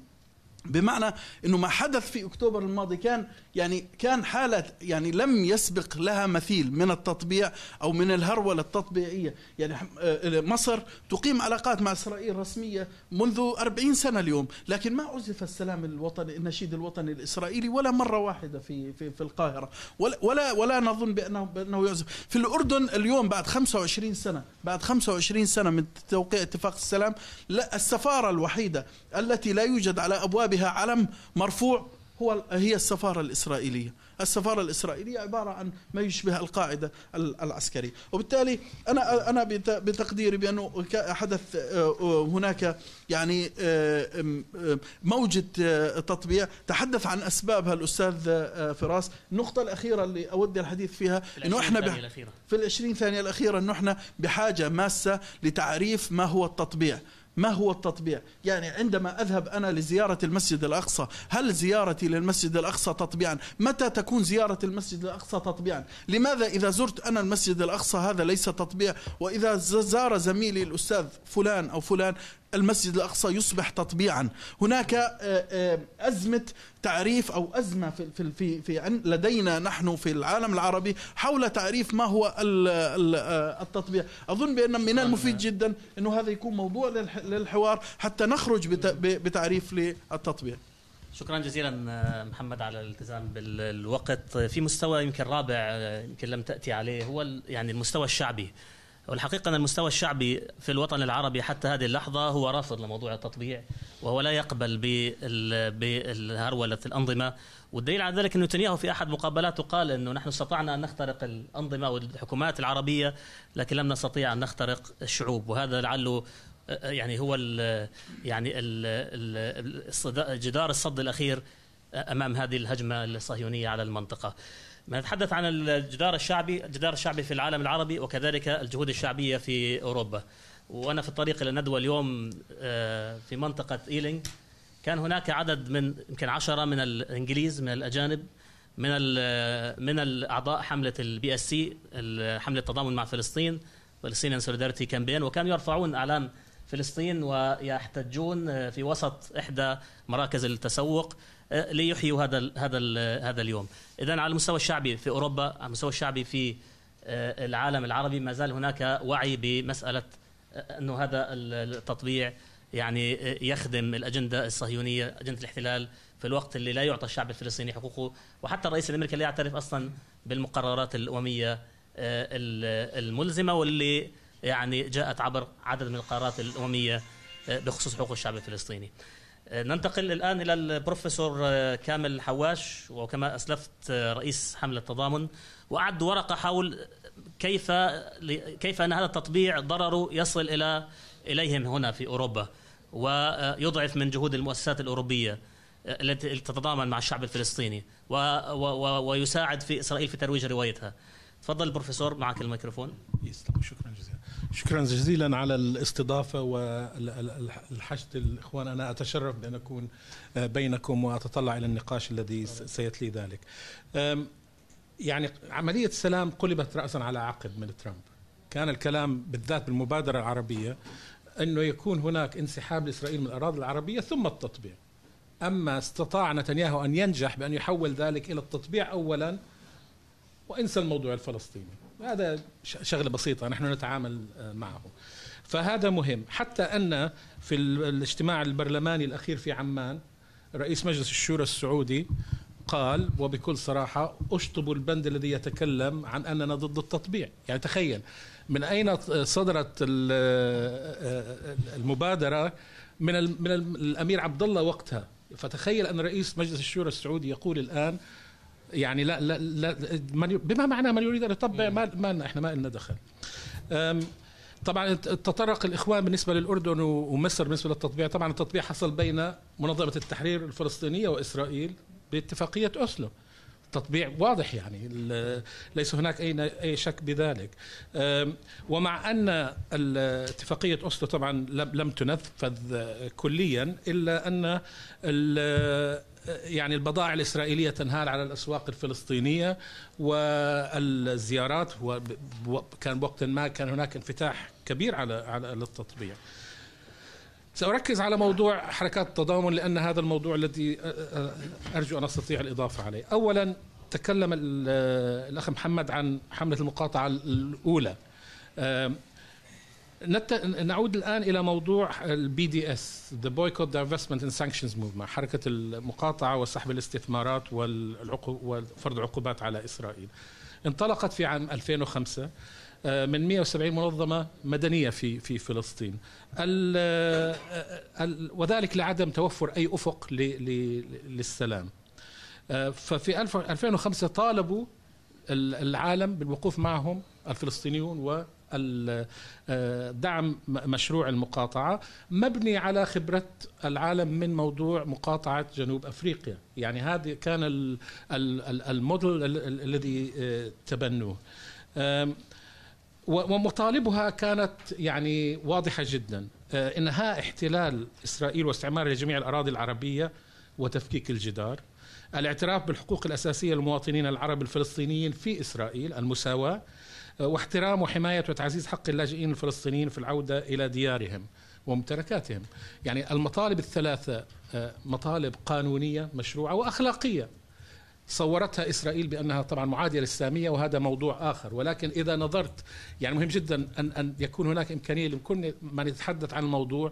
بمعنى انه ما حدث في اكتوبر الماضي كان يعني كان حاله يعني لم يسبق لها مثيل من التطبيع او من الهروله التطبيعيه، يعني آه، آه، مصر تقيم علاقات مع اسرائيل رسميه منذ 40 سنه اليوم، لكن ما عزف السلام الوطني النشيد الوطني الاسرائيلي ولا مره واحده في في, في القاهره، ولا ولا, ولا نظن بانه بانه يعزف، في الاردن اليوم بعد 25 سنه، بعد 25 سنه من توقيع اتفاق السلام، لا السفاره الوحيده التي لا يوجد على ابواب بها علم مرفوع هو هي السفارة الإسرائيلية السفارة الإسرائيلية عبارة عن ما يشبه القاعدة العسكرية وبالتالي أنا أنا بتقديري بأنه حدث آه، آه، هناك يعني آه، موجة تطبيع تحدث عن أسبابها الأستاذ فراس النقطة الأخيرة اللي أود الحديث فيها أنه إحنا بح... في العشرين ثانية الأخيرة أنه إحنا بحاجة ماسة لتعريف ما هو التطبيع ما هو التطبيع؟ يعني عندما اذهب انا لزياره المسجد الاقصى، هل زيارتي للمسجد الاقصى تطبيعا؟ متى تكون زياره المسجد الاقصى تطبيعا؟ لماذا اذا زرت انا المسجد الاقصى هذا ليس تطبيع، واذا زار زميلي الاستاذ فلان او فلان المسجد الأقصى يصبح تطبيعا هناك آه، آه، أزمة تعريف أو أزمة في, في, في لدينا نحن في العالم العربي حول تعريف ما هو آه، التطبيع أظن بأن من المفيد جدا أنه هذا يكون موضوع للحوار حتى نخرج بتعريف للتطبيع شكرا جزيلا محمد على الالتزام بالوقت في مستوى يمكن رابع يمكن لم تأتي عليه هو يعني المستوى الشعبي والحقيقة أن المستوى الشعبي في الوطن العربي حتى هذه اللحظة هو رافض لموضوع التطبيع وهو لا يقبل بالهرولة الأنظمة والدليل على ذلك أن نتنياهو في أحد مقابلاته قال أنه نحن استطعنا أن نخترق الأنظمة والحكومات العربية لكن لم نستطيع أن نخترق الشعوب وهذا لعله يعني هو الـ يعني ال جدار الصد الأخير أمام هذه الهجمة الصهيونية على المنطقة نتحدث عن الجدار الشعبي الجدار الشعبي في العالم العربي وكذلك الجهود الشعبية في أوروبا وأنا في الطريق إلى ندوة اليوم آه، في منطقة إيلينج كان هناك عدد من يمكن عشرة من الإنجليز من الأجانب من آه، من الأعضاء حملة البي اس سي حملة التضامن مع فلسطين فلسطين سوليداريتي كامبين وكانوا يرفعون أعلام فلسطين ويحتجون آه، في وسط إحدى مراكز التسوق آه، ليحيوا هذا هذا هذا اليوم اذا على المستوى الشعبي في اوروبا على المستوى الشعبي في آه، العالم العربي ما زال هناك وعي بمساله آه، انه هذا التطبيع يعني يخدم الاجنده الصهيونيه اجنده الاحتلال في الوقت اللي لا يعطى الشعب الفلسطيني حقوقه وحتى الرئيس الامريكي لا يعترف اصلا بالمقررات الامميه الملزمه واللي يعني جاءت عبر عدد من القرارات الامميه بخصوص حقوق الشعب الفلسطيني. ننتقل الآن إلى البروفيسور كامل حواش وكما أسلفت رئيس حملة تضامن وأعد ورقة حول كيف كيف أن هذا التطبيع ضرره يصل إلى إليهم هنا في أوروبا ويضعف من جهود المؤسسات الأوروبية التي تتضامن مع الشعب الفلسطيني و و ويساعد في إسرائيل في ترويج روايتها تفضل البروفيسور معك الميكروفون يسلم شكرا شكرا جزيلا على الاستضافة والحشد الإخوان أنا أتشرف بأن أكون بينكم وأتطلع إلى النقاش الذي سيتلي ذلك يعني عملية السلام قلبت رأسا على عقب من ترامب كان الكلام بالذات بالمبادرة العربية أنه يكون هناك انسحاب لإسرائيل من الأراضي العربية ثم التطبيع أما استطاع نتنياهو أن ينجح بأن يحول ذلك إلى التطبيع أولا وانسى الموضوع الفلسطيني هذا شغله بسيطه نحن نتعامل آه، معه فهذا مهم حتى ان في الاجتماع البرلماني الاخير في عمان رئيس مجلس الشورى السعودي قال وبكل صراحة أشطب البند الذي يتكلم عن أننا ضد التطبيع يعني تخيل من أين صدرت آه، آه، المبادرة من, من الأمير عبد الله وقتها فتخيل أن رئيس مجلس الشورى السعودي يقول الآن يعني لا لا, لا من بما معنى من يريد ان يطبع ما, ما احنا ما لنا دخل طبعا تطرق الاخوان بالنسبه للاردن ومصر بالنسبه للتطبيع طبعا التطبيع حصل بين منظمه التحرير الفلسطينيه واسرائيل باتفاقيه اوسلو تطبيع واضح يعني ليس هناك اي اي شك بذلك ومع ان اتفاقيه اوسلو طبعا لم تنفذ كليا الا ان يعني البضائع الإسرائيلية تنهال على الأسواق الفلسطينية والزيارات كان وقت ما كان هناك انفتاح كبير على على التطبيع سأركز على موضوع حركات التضامن لأن هذا الموضوع الذي أرجو أن أستطيع الإضافة عليه أولا تكلم الأخ محمد عن حملة المقاطعة الأولى نت... نعود الان الى موضوع البي دي اس ذا بويكوت ديفستمنت اند سانكشنز موفمنت حركه المقاطعه وسحب الاستثمارات والعقو... وفرض عقوبات على اسرائيل انطلقت في عام 2005 آه، من 170 منظمه مدنيه في في فلسطين ال... آه، ال... وذلك لعدم توفر اي افق ل... ل... للسلام آه، ففي 2005 طالبوا العالم بالوقوف معهم الفلسطينيون دعم مشروع المقاطعة مبني على خبرة العالم من موضوع مقاطعة جنوب أفريقيا يعني هذا كان الموديل الذي آه، تبنوه ومطالبها كانت يعني واضحة جدا آه، إنهاء احتلال إسرائيل واستعمار لجميع الأراضي العربية وتفكيك الجدار الاعتراف بالحقوق الأساسية للمواطنين العرب الفلسطينيين في إسرائيل المساواة واحترام وحماية وتعزيز حق اللاجئين الفلسطينيين في العودة إلى ديارهم وممتلكاتهم يعني المطالب الثلاثة آه، مطالب قانونية مشروعة وأخلاقية صورتها إسرائيل بأنها طبعا معادية للسامية وهذا موضوع آخر ولكن إذا نظرت يعني مهم جدا أن, أن يكون هناك إمكانية لكل من يتحدث عن الموضوع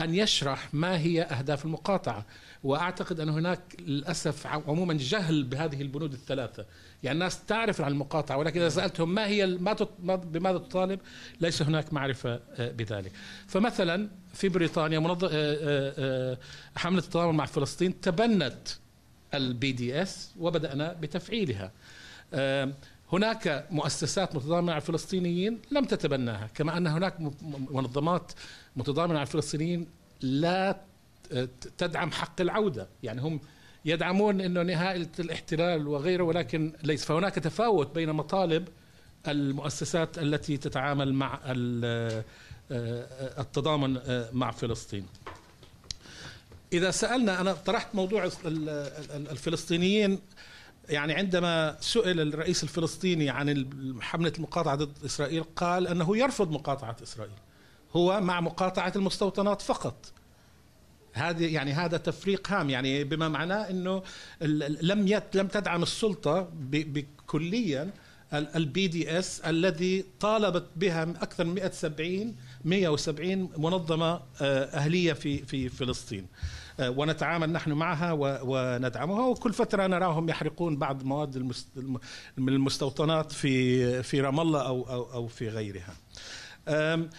أن يشرح ما هي أهداف المقاطعة وأعتقد أن هناك للأسف عموما جهل بهذه البنود الثلاثة يعني الناس تعرف عن المقاطعة ولكن إذا سألتهم ما هي ما بماذا تطالب ليس هناك معرفة آه، بذلك فمثلا في بريطانيا آه، آه، حملة التضامن مع فلسطين تبنت البي دي اس وبدأنا بتفعيلها هناك مؤسسات متضامنة على الفلسطينيين لم تتبناها كما أن هناك منظمات متضامنة على الفلسطينيين لا تدعم حق العودة يعني هم يدعمون انه نهايه الاحتلال وغيره ولكن ليس فهناك تفاوت بين مطالب المؤسسات التي تتعامل مع آه، التضامن آه، مع فلسطين. اذا سالنا انا طرحت موضوع الفلسطينيين يعني عندما سئل الرئيس الفلسطيني عن حمله المقاطعه ضد اسرائيل قال انه يرفض مقاطعه اسرائيل. هو مع مقاطعه المستوطنات فقط هذه يعني هذا تفريق هام يعني بما معناه انه لم يت لم تدعم السلطه كليا البي دي اس الذي طالبت بها اكثر من 170 170 منظمه آه، اهليه في في فلسطين آه، ونتعامل نحن معها وندعمها وكل فتره نراهم يحرقون بعض مواد من المستوطنات في في رام الله او او او في غيرها. أه،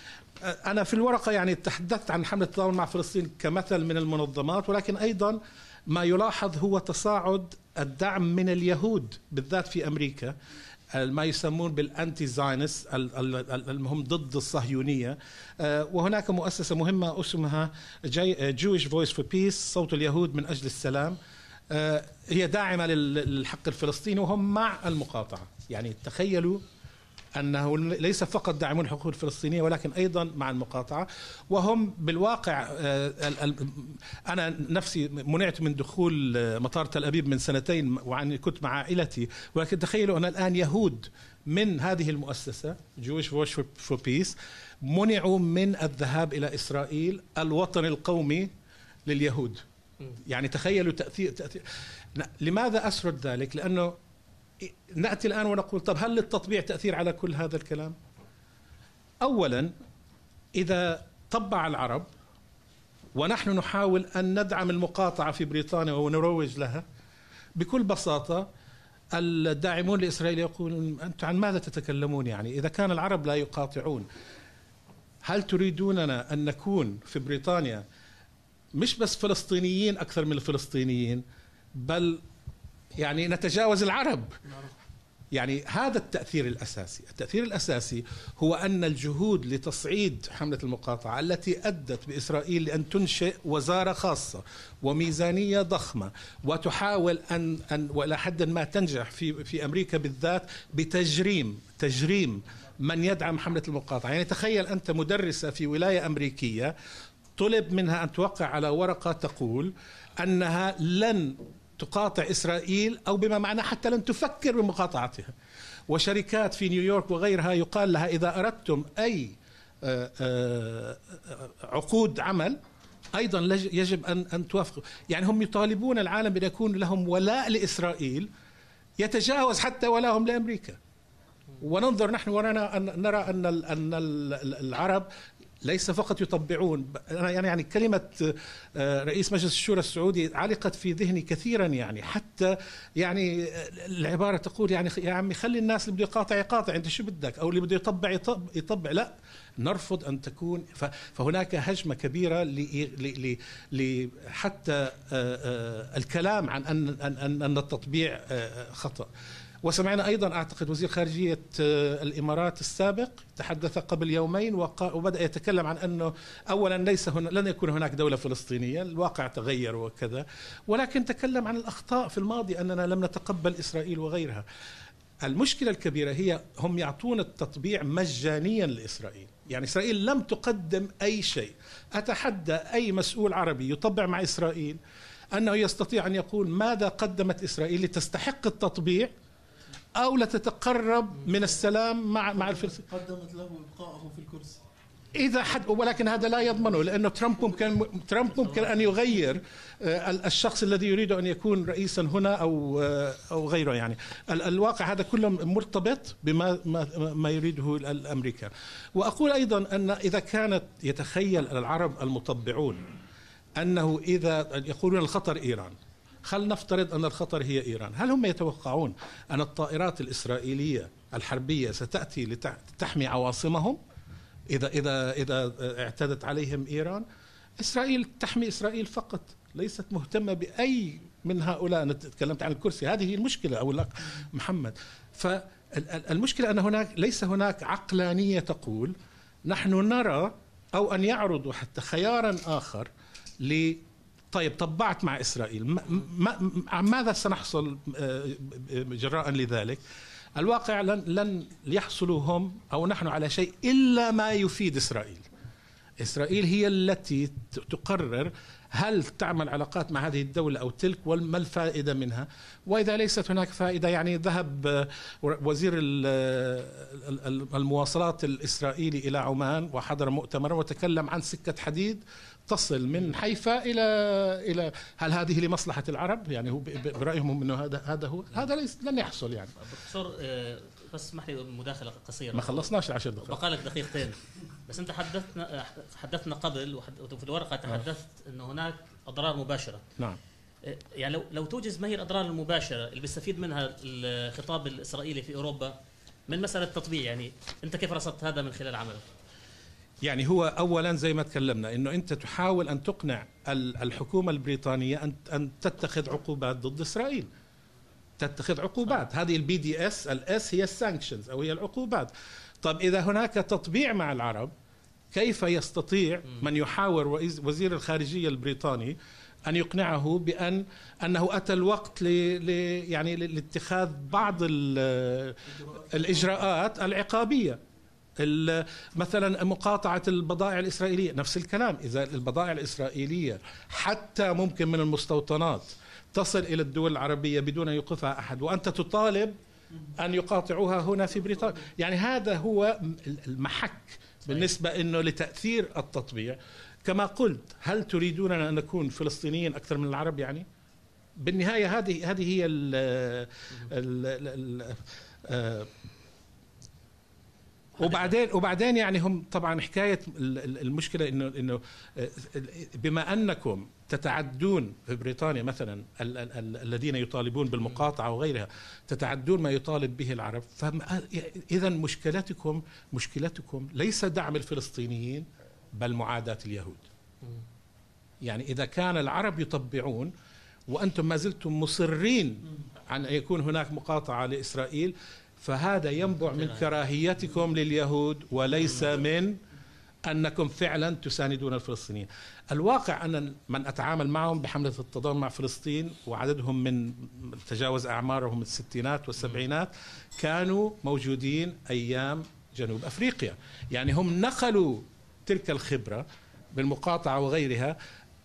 أنا في الورقة يعني تحدثت عن حملة التضامن مع فلسطين كمثل من المنظمات ولكن أيضا ما يلاحظ هو تصاعد الدعم من اليهود بالذات في أمريكا ما يسمون بالانتي زاينس المهم ضد الصهيونيه أه، وهناك مؤسسه مهمه اسمها جويش فويس فور بيس صوت اليهود من اجل السلام أه، هي داعمه للحق الفلسطيني وهم مع المقاطعه يعني تخيلوا أنه ليس فقط داعمون الحقوق الفلسطينية ولكن أيضا مع المقاطعة وهم بالواقع آه، أنا نفسي منعت من دخول آه، مطار تل أبيب من سنتين وعني كنت مع عائلتي ولكن تخيلوا أن الآن يهود من هذه المؤسسة Jewish Watch for Peace منعوا من الذهاب إلى إسرائيل الوطن القومي لليهود يعني تخيلوا تأثير, تأثير لماذا أسرد ذلك؟ لأنه ناتي الان ونقول طب هل للتطبيع تاثير على كل هذا الكلام؟ اولا اذا طبع العرب ونحن نحاول ان ندعم المقاطعه في بريطانيا ونروج لها بكل بساطه الداعمون لاسرائيل يقولون انتم عن ماذا تتكلمون يعني اذا كان العرب لا يقاطعون هل تريدوننا ان نكون في بريطانيا مش بس فلسطينيين اكثر من الفلسطينيين بل يعني نتجاوز العرب يعني هذا التأثير الأساسي التأثير الأساسي هو أن الجهود لتصعيد حملة المقاطعة التي أدت بإسرائيل لأن تنشئ وزارة خاصة وميزانية ضخمة وتحاول أن, أن وإلى حد ما تنجح في, في أمريكا بالذات بتجريم تجريم من يدعم حملة المقاطعة يعني تخيل أنت مدرسة في ولاية أمريكية طلب منها أن توقع على ورقة تقول أنها لن تقاطع إسرائيل أو بما معناه حتى لن تفكر بمقاطعتها وشركات في نيويورك وغيرها يقال لها إذا أردتم أي آه، آه، عقود عمل ايضا يجب ان ان توافقوا، يعني هم يطالبون العالم بان يكون لهم ولاء لاسرائيل يتجاوز حتى ولاهم لامريكا. وننظر نحن ورانا ان نرى ان ان العرب ليس فقط يطبعون أنا يعني, يعني كلمة آه، رئيس مجلس الشورى السعودي علقت في ذهني كثيرا يعني حتى يعني آه، العبارة تقول يعني يا عمي خلي الناس اللي بده يقاطع يقاطع أنت شو بدك أو اللي بده يطبع يطبع, يطبع لا نرفض أن تكون فهناك هجمة كبيرة ل حتى آه، الكلام عن أن أن أن التطبيع خطأ وسمعنا أيضا أعتقد وزير خارجية آه، الإمارات السابق تحدث قبل يومين وبدأ يتكلم عن أنه أولا ليس هنا لن يكون هناك دولة فلسطينية الواقع تغير وكذا ولكن تكلم عن الأخطاء في الماضي أننا لم نتقبل إسرائيل وغيرها المشكلة الكبيرة هي هم يعطون التطبيع مجانيا لإسرائيل يعني إسرائيل لم تقدم أي شيء أتحدى أي مسؤول عربي يطبع مع إسرائيل أنه يستطيع أن يقول ماذا قدمت إسرائيل لتستحق التطبيع او لتتقرب من السلام مع مع الفلسطينيين قدمت له ابقائه في الكرسي اذا حد ولكن هذا لا يضمنه لانه ترامب ممكن ترامب ممكن ان يغير آه، الشخص الذي يريد ان يكون رئيسا هنا او آه، او غيره يعني الواقع هذا كله مرتبط بما ما يريده الامريكان واقول ايضا ان اذا كانت يتخيل العرب المطبعون انه اذا يقولون الخطر ايران خل نفترض أن الخطر هي إيران هل هم يتوقعون أن الطائرات الإسرائيلية الحربية ستأتي لتحمي عواصمهم إذا, إذا, إذا اعتدت عليهم إيران إسرائيل تحمي إسرائيل فقط ليست مهتمة بأي من هؤلاء أنا تكلمت عن الكرسي هذه هي المشكلة أو محمد فالمشكلة أن هناك ليس هناك عقلانية تقول نحن نرى أو أن يعرضوا حتى خيارا آخر طيب طبعت مع اسرائيل ما ماذا سنحصل آه، آه، آه، جراء لذلك؟ الواقع لن لن يحصلوا هم او نحن على شيء الا ما يفيد اسرائيل. اسرائيل هي التي تقرر هل تعمل علاقات مع هذه الدولة أو تلك وما الفائدة منها وإذا ليست هناك فائدة يعني ذهب وزير المواصلات الإسرائيلي إلى عمان وحضر مؤتمر وتكلم عن سكة حديد تصل من حيفا الى الى هل هذه لمصلحه العرب يعني هو برايهم انه هذا هذا هو هذا ليس لن يحصل يعني دكتور آه، بس اسمح لي مداخله قصيره ما خلصناش العشر دقائق بقى لك دقيقتين بس انت حدثنا حدثنا قبل وفي الورقه آه. تحدثت انه هناك اضرار مباشره نعم آه، يعني لو لو توجز ما هي الاضرار المباشره اللي بيستفيد منها الخطاب الاسرائيلي في اوروبا من مساله التطبيع يعني انت كيف رصدت هذا من خلال عملك؟ يعني هو اولا زي ما تكلمنا انه انت تحاول ان تقنع الحكومه البريطانيه ان ان تتخذ عقوبات ضد اسرائيل تتخذ عقوبات هذه البي دي اس الاس هي السانكشنز او هي العقوبات طب اذا هناك تطبيع مع العرب كيف يستطيع من يحاور وزير الخارجيه البريطاني ان يقنعه بان انه اتى الوقت ل يعني لاتخاذ بعض الاجراءات العقابيه مثلا مقاطعة البضائع الإسرائيلية نفس الكلام إذا البضائع الإسرائيلية حتى ممكن من المستوطنات تصل إلى الدول العربية بدون أن يوقفها أحد وأنت تطالب أن يقاطعوها هنا في بريطانيا يعني هذا هو المحك بالنسبة أنه لتأثير التطبيع كما قلت هل تريدوننا أن نكون فلسطينيين أكثر من العرب يعني؟ بالنهايه هذه هذه هي ال ال ال آه، وبعدين وبعدين يعني هم طبعا حكايه المشكله انه انه آه، بما انكم تتعدون في بريطانيا مثلا ال ال ال الذين يطالبون بالمقاطعه وغيرها تتعدون ما يطالب به العرب آه، اذا مشكلتكم مشكلتكم ليس دعم الفلسطينيين بل معاداه اليهود يعني اذا كان العرب يطبعون وانتم ما زلتم مصرين عن ان يكون هناك مقاطعه لاسرائيل فهذا ينبع من كراهيتكم لليهود وليس من انكم فعلا تساندون الفلسطينيين. الواقع ان من اتعامل معهم بحمله التضامن مع فلسطين وعددهم من تجاوز اعمارهم الستينات والسبعينات كانوا موجودين ايام جنوب افريقيا، يعني هم نقلوا تلك الخبره بالمقاطعه وغيرها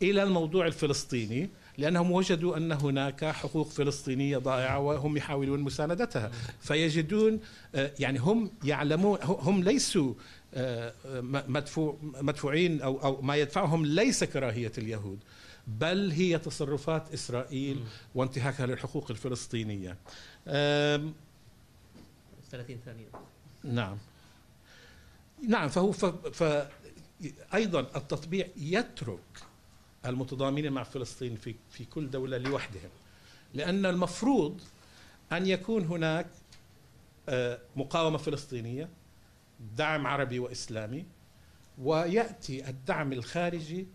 الى الموضوع الفلسطيني لأنهم وجدوا أن هناك حقوق فلسطينية ضائعة وهم يحاولون مساندتها فيجدون آه، يعني هم يعلمون هم ليسوا آه، مدفوع مدفوعين أو, أو ما يدفعهم ليس كراهية اليهود بل هي تصرفات إسرائيل وانتهاكها للحقوق الفلسطينية 30 ثانية نعم نعم فهو ف... ف... ايضا التطبيع يترك المتضامنين مع فلسطين في في كل دوله لوحدهم لان المفروض ان يكون هناك آه، مقاومه فلسطينيه دعم عربي واسلامي وياتي الدعم الخارجي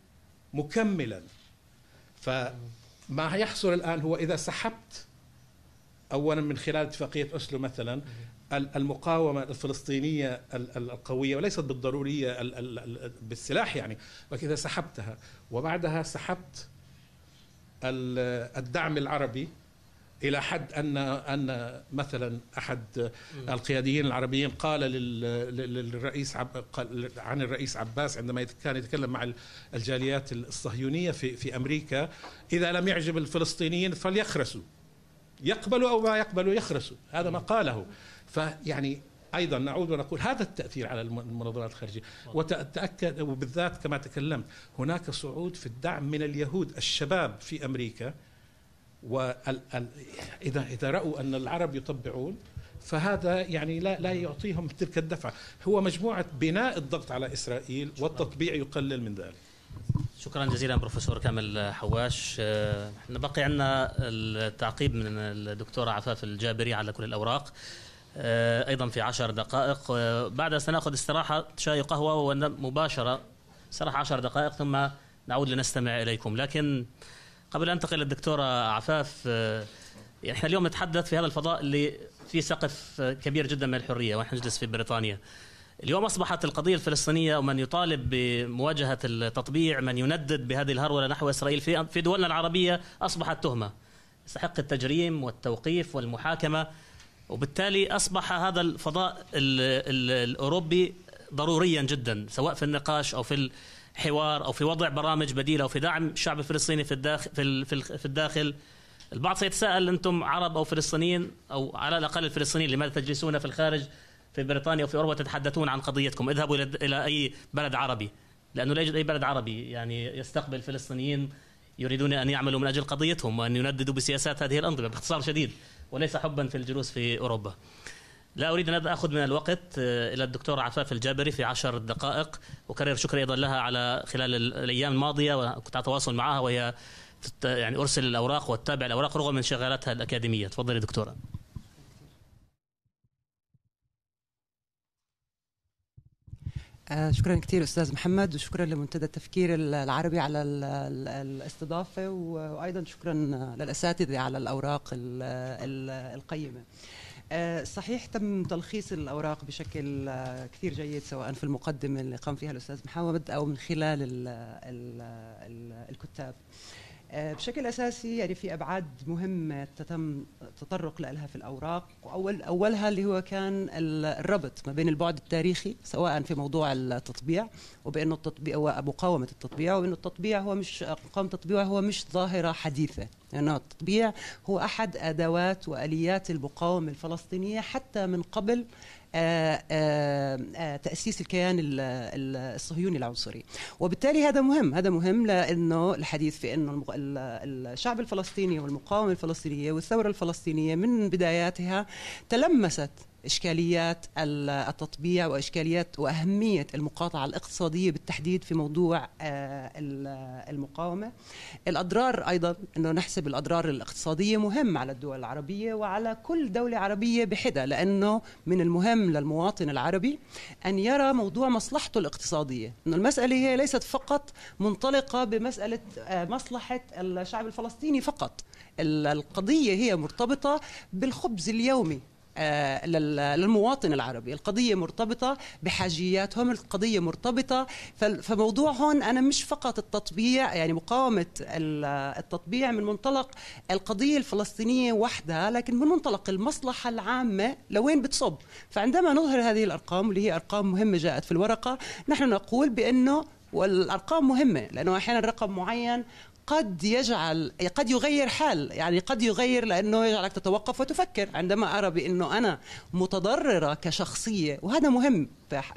مكملا فما يحصل الان هو اذا سحبت اولا من خلال اتفاقيه اسلو مثلا المقاومة الفلسطينية القوية وليست بالضرورية بالسلاح يعني وكذا سحبتها وبعدها سحبت الدعم العربي الى حد ان ان مثلا احد القياديين العربيين قال للرئيس عب عن الرئيس عباس عندما كان يتكلم مع الجاليات الصهيونيه في في امريكا اذا لم يعجب الفلسطينيين فليخرسوا يقبلوا أو ما يقبلوا يخرسوا هذا ما قاله فيعني ايضا نعود ونقول هذا التاثير على المنظمات الخارجيه وتاكد وبالذات كما تكلمت هناك صعود في الدعم من اليهود الشباب في امريكا اذا اذا راوا ان العرب يطبعون فهذا يعني لا لا يعطيهم تلك الدفعه هو مجموعه بناء الضغط على اسرائيل والتطبيع يقلل من ذلك شكرا جزيلا بروفيسور كامل حواش آه، احنا بقي عندنا التعقيب من الدكتوره عفاف الجابري على كل الاوراق آه، ايضا في عشر دقائق آه، بعدها سناخذ استراحه شاي قهوه ومباشره استراحه عشر دقائق ثم نعود لنستمع اليكم لكن قبل ان انتقل للدكتوره عفاف يعني احنا اليوم نتحدث في هذا الفضاء اللي فيه سقف كبير جدا من الحريه ونحن نجلس في بريطانيا اليوم أصبحت القضية الفلسطينية ومن يطالب بمواجهة التطبيع من يندد بهذه الهرولة نحو إسرائيل في دولنا العربية أصبحت تهمة يستحق التجريم والتوقيف والمحاكمة وبالتالي أصبح هذا الفضاء الـ الـ الأوروبي ضروريا جدا سواء في النقاش أو في الحوار أو في وضع برامج بديلة أو في دعم الشعب الفلسطيني في الداخل, في الداخل البعض سيتساءل انتم عرب او فلسطينيين او على الاقل الفلسطينيين لماذا تجلسون في الخارج في بريطانيا وفي أوروبا تتحدثون عن قضيتكم اذهبوا إلى الى أي بلد عربي لأنه لا يوجد أي بلد عربي يعني يستقبل فلسطينيين يريدون أن يعملوا من أجل قضيتهم وأن ينددوا بسياسات هذه الأنظمة باختصار شديد وليس حبا في الجلوس في أوروبا لا أريد أن أخذ من الوقت آه، إلى الدكتور عفاف الجابري في عشر دقائق أكرر شكري أيضا لها على خلال الأيام الماضية وكنت على تواصل معها وهي يعني أرسل الأوراق وتتابع الأوراق رغم انشغالاتها الأكاديمية تفضلي دكتورة آه، شكرا كثير استاذ محمد وشكرا لمنتدى التفكير العربي على الاستضافه وايضا شكرا للاساتذه على الاوراق القيمه آه، صحيح تم تلخيص الاوراق بشكل آه، كثير جيد سواء في المقدمه اللي قام فيها الاستاذ محمد او من خلال ال ال ال الكتاب آه، بشكل اساسي يعني في ابعاد مهمه تتم التطرق لها في الاوراق واول اولها اللي هو كان الربط ما بين البعد التاريخي سواء في موضوع التطبيع وبانه التطبيع ومقاومه التطبيع وانه التطبيع هو مش مقاومه التطبيع هو مش ظاهره حديثه لانه يعني التطبيع هو احد ادوات واليات المقاومه الفلسطينيه حتى من قبل آه، آه، آه، تأسيس الكيان الصهيوني العنصري وبالتالي هذا مهم هذا مهم لأنه الحديث في أنه الشعب الفلسطيني والمقاومة الفلسطينية والثورة الفلسطينية من بداياتها تلمست اشكاليات التطبيع واشكاليات واهميه المقاطعه الاقتصاديه بالتحديد في موضوع آه، المقاومه الاضرار ايضا انه نحسب الاضرار الاقتصاديه مهم على الدول العربيه وعلى كل دوله عربيه بحده لانه من المهم للمواطن العربي ان يرى موضوع مصلحته الاقتصاديه انه المساله هي ليست فقط منطلقه بمساله آه، مصلحه الشعب الفلسطيني فقط القضيه هي مرتبطه بالخبز اليومي آه، للمواطن العربي القضية مرتبطة بحاجياتهم القضية مرتبطة فموضوع هون أنا مش فقط التطبيع يعني مقاومة التطبيع من منطلق القضية الفلسطينية وحدها لكن من منطلق المصلحة العامة لوين بتصب فعندما نظهر هذه الأرقام اللي هي أرقام مهمة جاءت في الورقة نحن نقول بأنه والارقام مهمه لانه احيانا رقم معين قد يجعل قد يغير حال يعني قد يغير لانه يجعلك تتوقف وتفكر عندما ارى بانه انا متضرره كشخصيه وهذا مهم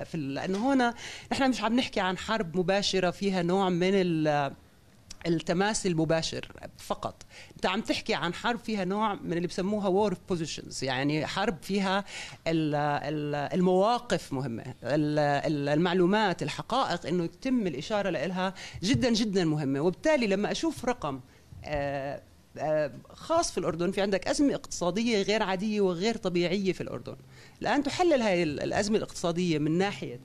في لانه هنا نحن مش عم نحكي عن حرب مباشره فيها نوع من التماس المباشر فقط انت عم تحكي عن حرب فيها نوع من اللي بسموها وور بوزيشنز يعني حرب فيها المواقف مهمه المعلومات الحقائق انه يتم الاشاره لها جدا جدا مهمه وبالتالي لما اشوف رقم آه، آه، خاص في الأردن في عندك أزمة اقتصادية غير عادية وغير طبيعية في الأردن الآن تحلل هذه الأزمة الاقتصادية من ناحية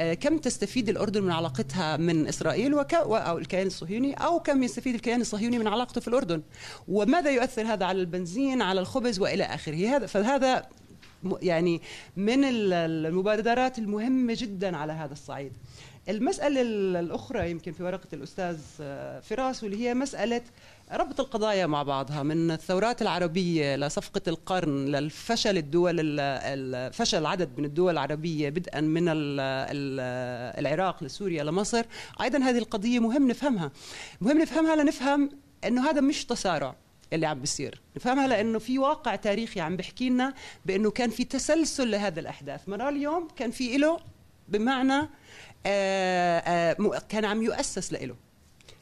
آه، كم تستفيد الأردن من علاقتها من إسرائيل وك... أو الكيان الصهيوني أو كم يستفيد الكيان الصهيوني من علاقته في الأردن وماذا يؤثر هذا على البنزين على الخبز وإلى آخره هذا فهذا يعني من المبادرات المهمة جدا على هذا الصعيد المسألة الأخرى يمكن في ورقة الأستاذ آه، فراس واللي هي مسألة ربط القضايا مع بعضها من الثورات العربية لصفقة القرن للفشل الدول فشل عدد من الدول العربية بدءا من العراق لسوريا لمصر أيضا هذه القضية مهم نفهمها مهم نفهمها لنفهم أنه هذا مش تسارع اللي عم بيصير نفهمها لانه في واقع تاريخي عم بحكي لنا بانه كان في تسلسل لهذا الاحداث مرة اليوم كان في له بمعنى آآ آه، آآ آه، كان عم يؤسس له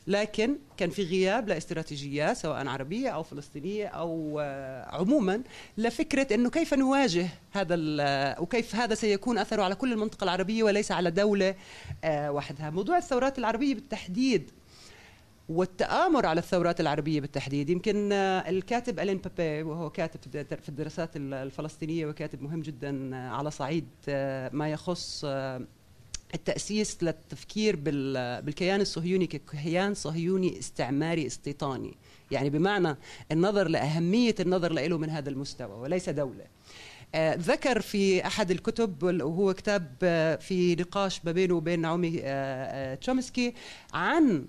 لكن كان في غياب لاستراتيجيات لا سواء عربيه او فلسطينيه او آه، عموما لفكره انه كيف نواجه هذا آه، وكيف هذا سيكون اثره على كل المنطقه العربيه وليس على دوله آه، وحدها، موضوع الثورات العربيه بالتحديد والتآمر على الثورات العربية بالتحديد يمكن الكاتب ألين بابي وهو كاتب في الدراسات الفلسطينية وكاتب مهم جدا على صعيد ما يخص التأسيس للتفكير بالكيان الصهيوني ككيان صهيوني استعماري استيطاني يعني بمعنى النظر لأهمية النظر له من هذا المستوى وليس دولة آه، ذكر في أحد الكتب وهو كتاب آه، في نقاش ما بينه وبين نعومي آه، تشومسكي عن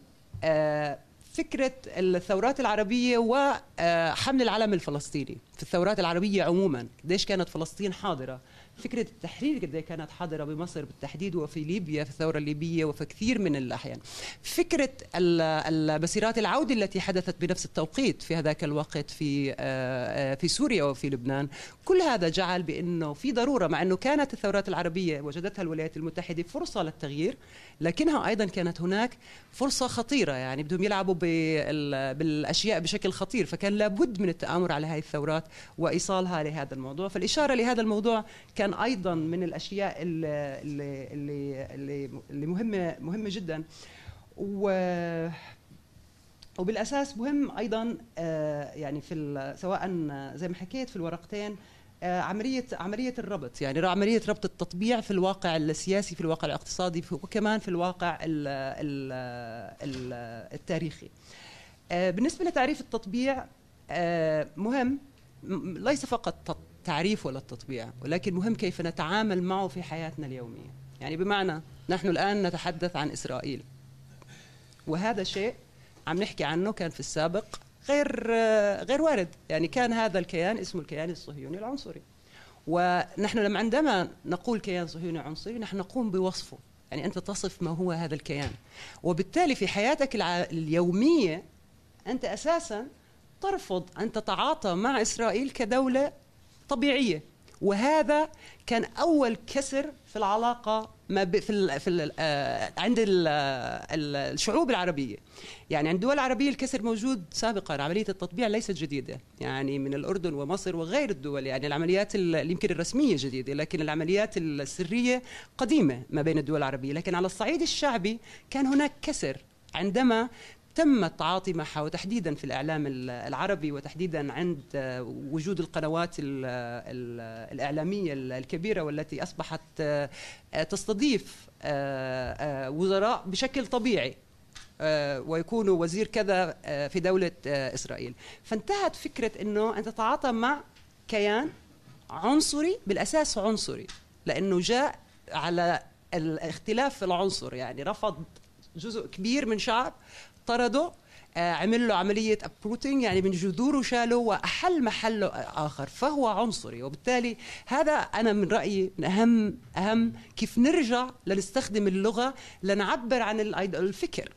فكرة الثورات العربية وحمل العلم الفلسطيني في الثورات العربية عموما ليش كانت فلسطين حاضرة فكرة التحرير قد إيه كانت حاضرة بمصر بالتحديد وفي ليبيا في الثورة الليبية وفي كثير من الأحيان فكرة المسيرات العودة التي حدثت بنفس التوقيت في هذاك الوقت في آه، آه، في سوريا وفي لبنان كل هذا جعل بأنه في ضرورة مع أنه كانت الثورات العربية وجدتها الولايات المتحدة فرصة للتغيير لكنها أيضا كانت هناك فرصة خطيرة يعني بدهم يلعبوا بالأشياء بشكل خطير فكان لابد من التآمر على هذه الثورات وإيصالها لهذا الموضوع فالإشارة لهذا الموضوع كان كان ايضا من الاشياء اللي اللي اللي, اللي مهمه مهمه جدا و وبالاساس مهم ايضا آه، يعني في سواء آه، زي ما حكيت في الورقتين آه، عمليه عمليه الربط يعني عمليه ربط التطبيع في الواقع السياسي في الواقع الاقتصادي وكمان في الواقع التاريخي بالنسبه لتعريف التطبيع مهم ليس فقط التعريف ولا التطبيع ولكن مهم كيف نتعامل معه في حياتنا اليومية يعني بمعنى نحن الآن نتحدث عن إسرائيل وهذا شيء عم نحكي عنه كان في السابق غير غير وارد يعني كان هذا الكيان اسمه الكيان الصهيوني العنصري ونحن لما عندما نقول كيان صهيوني عنصري نحن نقوم بوصفه يعني أنت تصف ما هو هذا الكيان وبالتالي في حياتك اليومية أنت أساساً ترفض أن تتعاطى مع إسرائيل كدولة طبيعيه وهذا كان اول كسر في العلاقه ما في الـ في ال آه، عند الـ آه، الشعوب العربيه يعني عند الدول العربيه الكسر موجود سابقا عمليه التطبيع ليست جديده يعني من الاردن ومصر وغير الدول يعني العمليات يمكن الرسميه جديده لكن العمليات السريه قديمه ما بين الدول العربيه لكن على الصعيد الشعبي كان هناك كسر عندما تم التعاطي معها وتحديدا في الإعلام العربي وتحديدا عند وجود القنوات الإعلامية الكبيرة والتي أصبحت آه، تستضيف آه، آه، وزراء بشكل طبيعي ويكون وزير كذا في دولة إسرائيل فانتهت فكرة أنه أن تتعاطى مع كيان عنصري بالأساس عنصري لأنه جاء على الاختلاف العنصر يعني رفض جزء كبير من شعب طرده آه، عمل له عملية ابروتنج يعني من جذوره شاله وأحل محله آخر فهو عنصري وبالتالي هذا أنا من رأيي من أهم أهم كيف نرجع لنستخدم اللغة لنعبر عن الفكر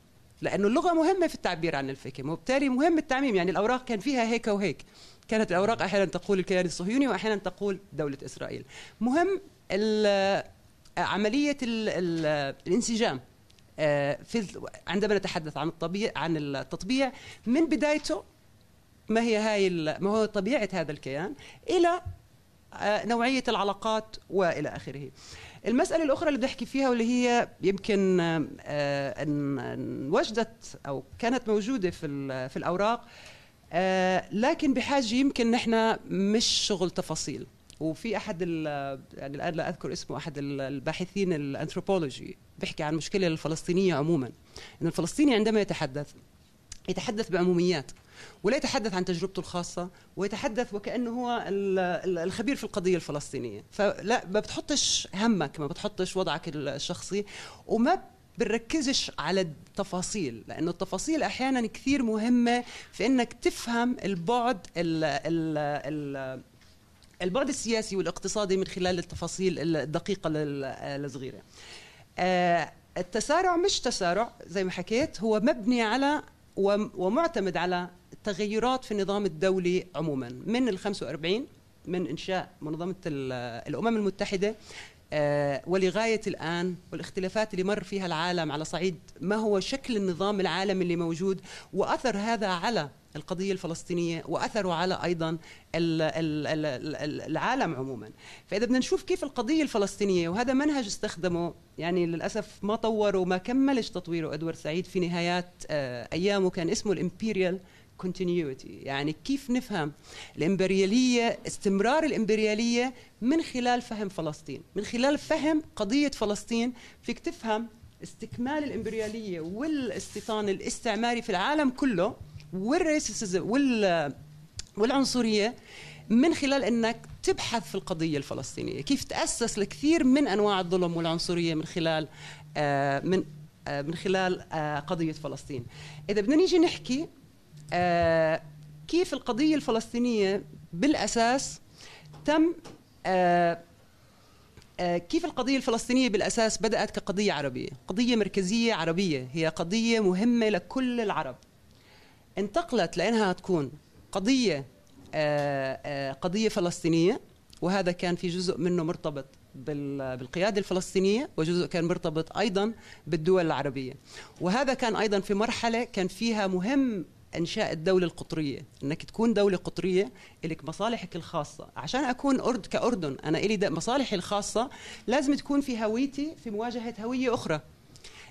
لأنه اللغة مهمة في التعبير عن الفكر وبالتالي مهم التعميم يعني الأوراق كان فيها هيك وهيك كانت الأوراق أحيانا تقول الكيان الصهيوني وأحيانا تقول دولة إسرائيل مهم عملية الانسجام آه، في عندما نتحدث عن الطبيع عن التطبيع من بدايته ما هي هاي ما هو طبيعه هذا الكيان الى آه، نوعيه العلاقات والى اخره. المساله الاخرى اللي بنحكي فيها واللي هي يمكن آه، ان وجدت او كانت موجوده في في الاوراق لكن بحاجه يمكن نحن مش شغل تفاصيل وفي احد يعني الان لا اذكر اسمه احد الباحثين الانثروبولوجي بيحكي عن مشكله الفلسطينيه عموما ان الفلسطيني عندما يتحدث يتحدث بعموميات ولا يتحدث عن تجربته الخاصة ويتحدث وكأنه هو الخبير في القضية الفلسطينية فلا ما بتحطش همك ما بتحطش وضعك الشخصي وما بنركزش على التفاصيل لانه التفاصيل احيانا كثير مهمه في انك تفهم البعد ال ال ال البعد السياسي والاقتصادي من خلال التفاصيل الدقيقه الصغيره آه، التسارع مش تسارع زي ما حكيت هو مبني على ومعتمد على تغيرات في النظام الدولي عموما من ال 45 من انشاء منظمه الامم المتحده آه، ولغاية الآن والاختلافات اللي مر فيها العالم على صعيد ما هو شكل النظام العالمي اللي موجود وأثر هذا على القضية الفلسطينية وأثره على أيضا العالم عموما فإذا بدنا نشوف كيف القضية الفلسطينية وهذا منهج استخدمه يعني للأسف ما طوره وما كملش تطويره أدوار سعيد في نهايات آه، أيامه كان اسمه الإمبيريال كونتينيوتي يعني كيف نفهم الإمبريالية استمرار الإمبريالية من خلال فهم فلسطين من خلال فهم قضية فلسطين فيك تفهم استكمال الإمبريالية والاستيطان الاستعماري في العالم كله وال والعنصرية من خلال انك تبحث في القضيه الفلسطينيه، كيف تاسس لكثير من انواع الظلم والعنصريه من خلال آه، من آه، من خلال آه، قضيه فلسطين. اذا بدنا نيجي نحكي آه، كيف القضية الفلسطينية بالأساس تم آه، آه، كيف القضية الفلسطينية بالأساس بدأت كقضية عربية قضية مركزية عربية هي قضية مهمة لكل العرب انتقلت لأنها تكون قضية قضية فلسطينية وهذا كان في جزء منه مرتبط بالقيادة الفلسطينية وجزء كان مرتبط أيضا بالدول العربية وهذا كان أيضا في مرحلة كان فيها مهم انشاء الدوله القطريه انك تكون دوله قطريه لك مصالحك الخاصه عشان اكون ارد كاردن انا لي مصالحي الخاصه لازم تكون في هويتي في مواجهه هويه اخرى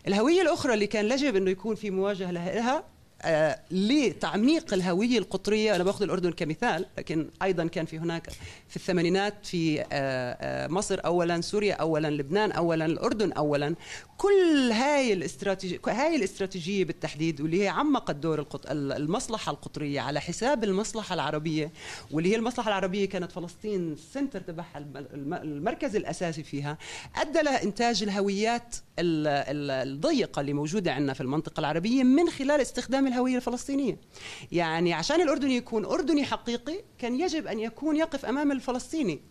الهويه الاخرى اللي كان يجب انه يكون في مواجهه لها آه، لتعميق الهوية القطرية أنا بأخذ الأردن كمثال لكن أيضا كان في هناك في الثمانينات في آه، آه، مصر أولا سوريا أولا لبنان أولا الأردن أولا كل هاي الاستراتيجية هاي الاستراتيجية بالتحديد واللي هي عمقت دور المصلحة القطرية على حساب المصلحة العربية واللي هي المصلحة العربية كانت فلسطين السنتر تبعها المركز الأساسي فيها أدى لإنتاج الهويات الضيقة اللي موجودة عندنا في المنطقة العربية من خلال استخدام الهويه الفلسطينيه يعني عشان الاردني يكون اردني حقيقي كان يجب ان يكون يقف امام الفلسطيني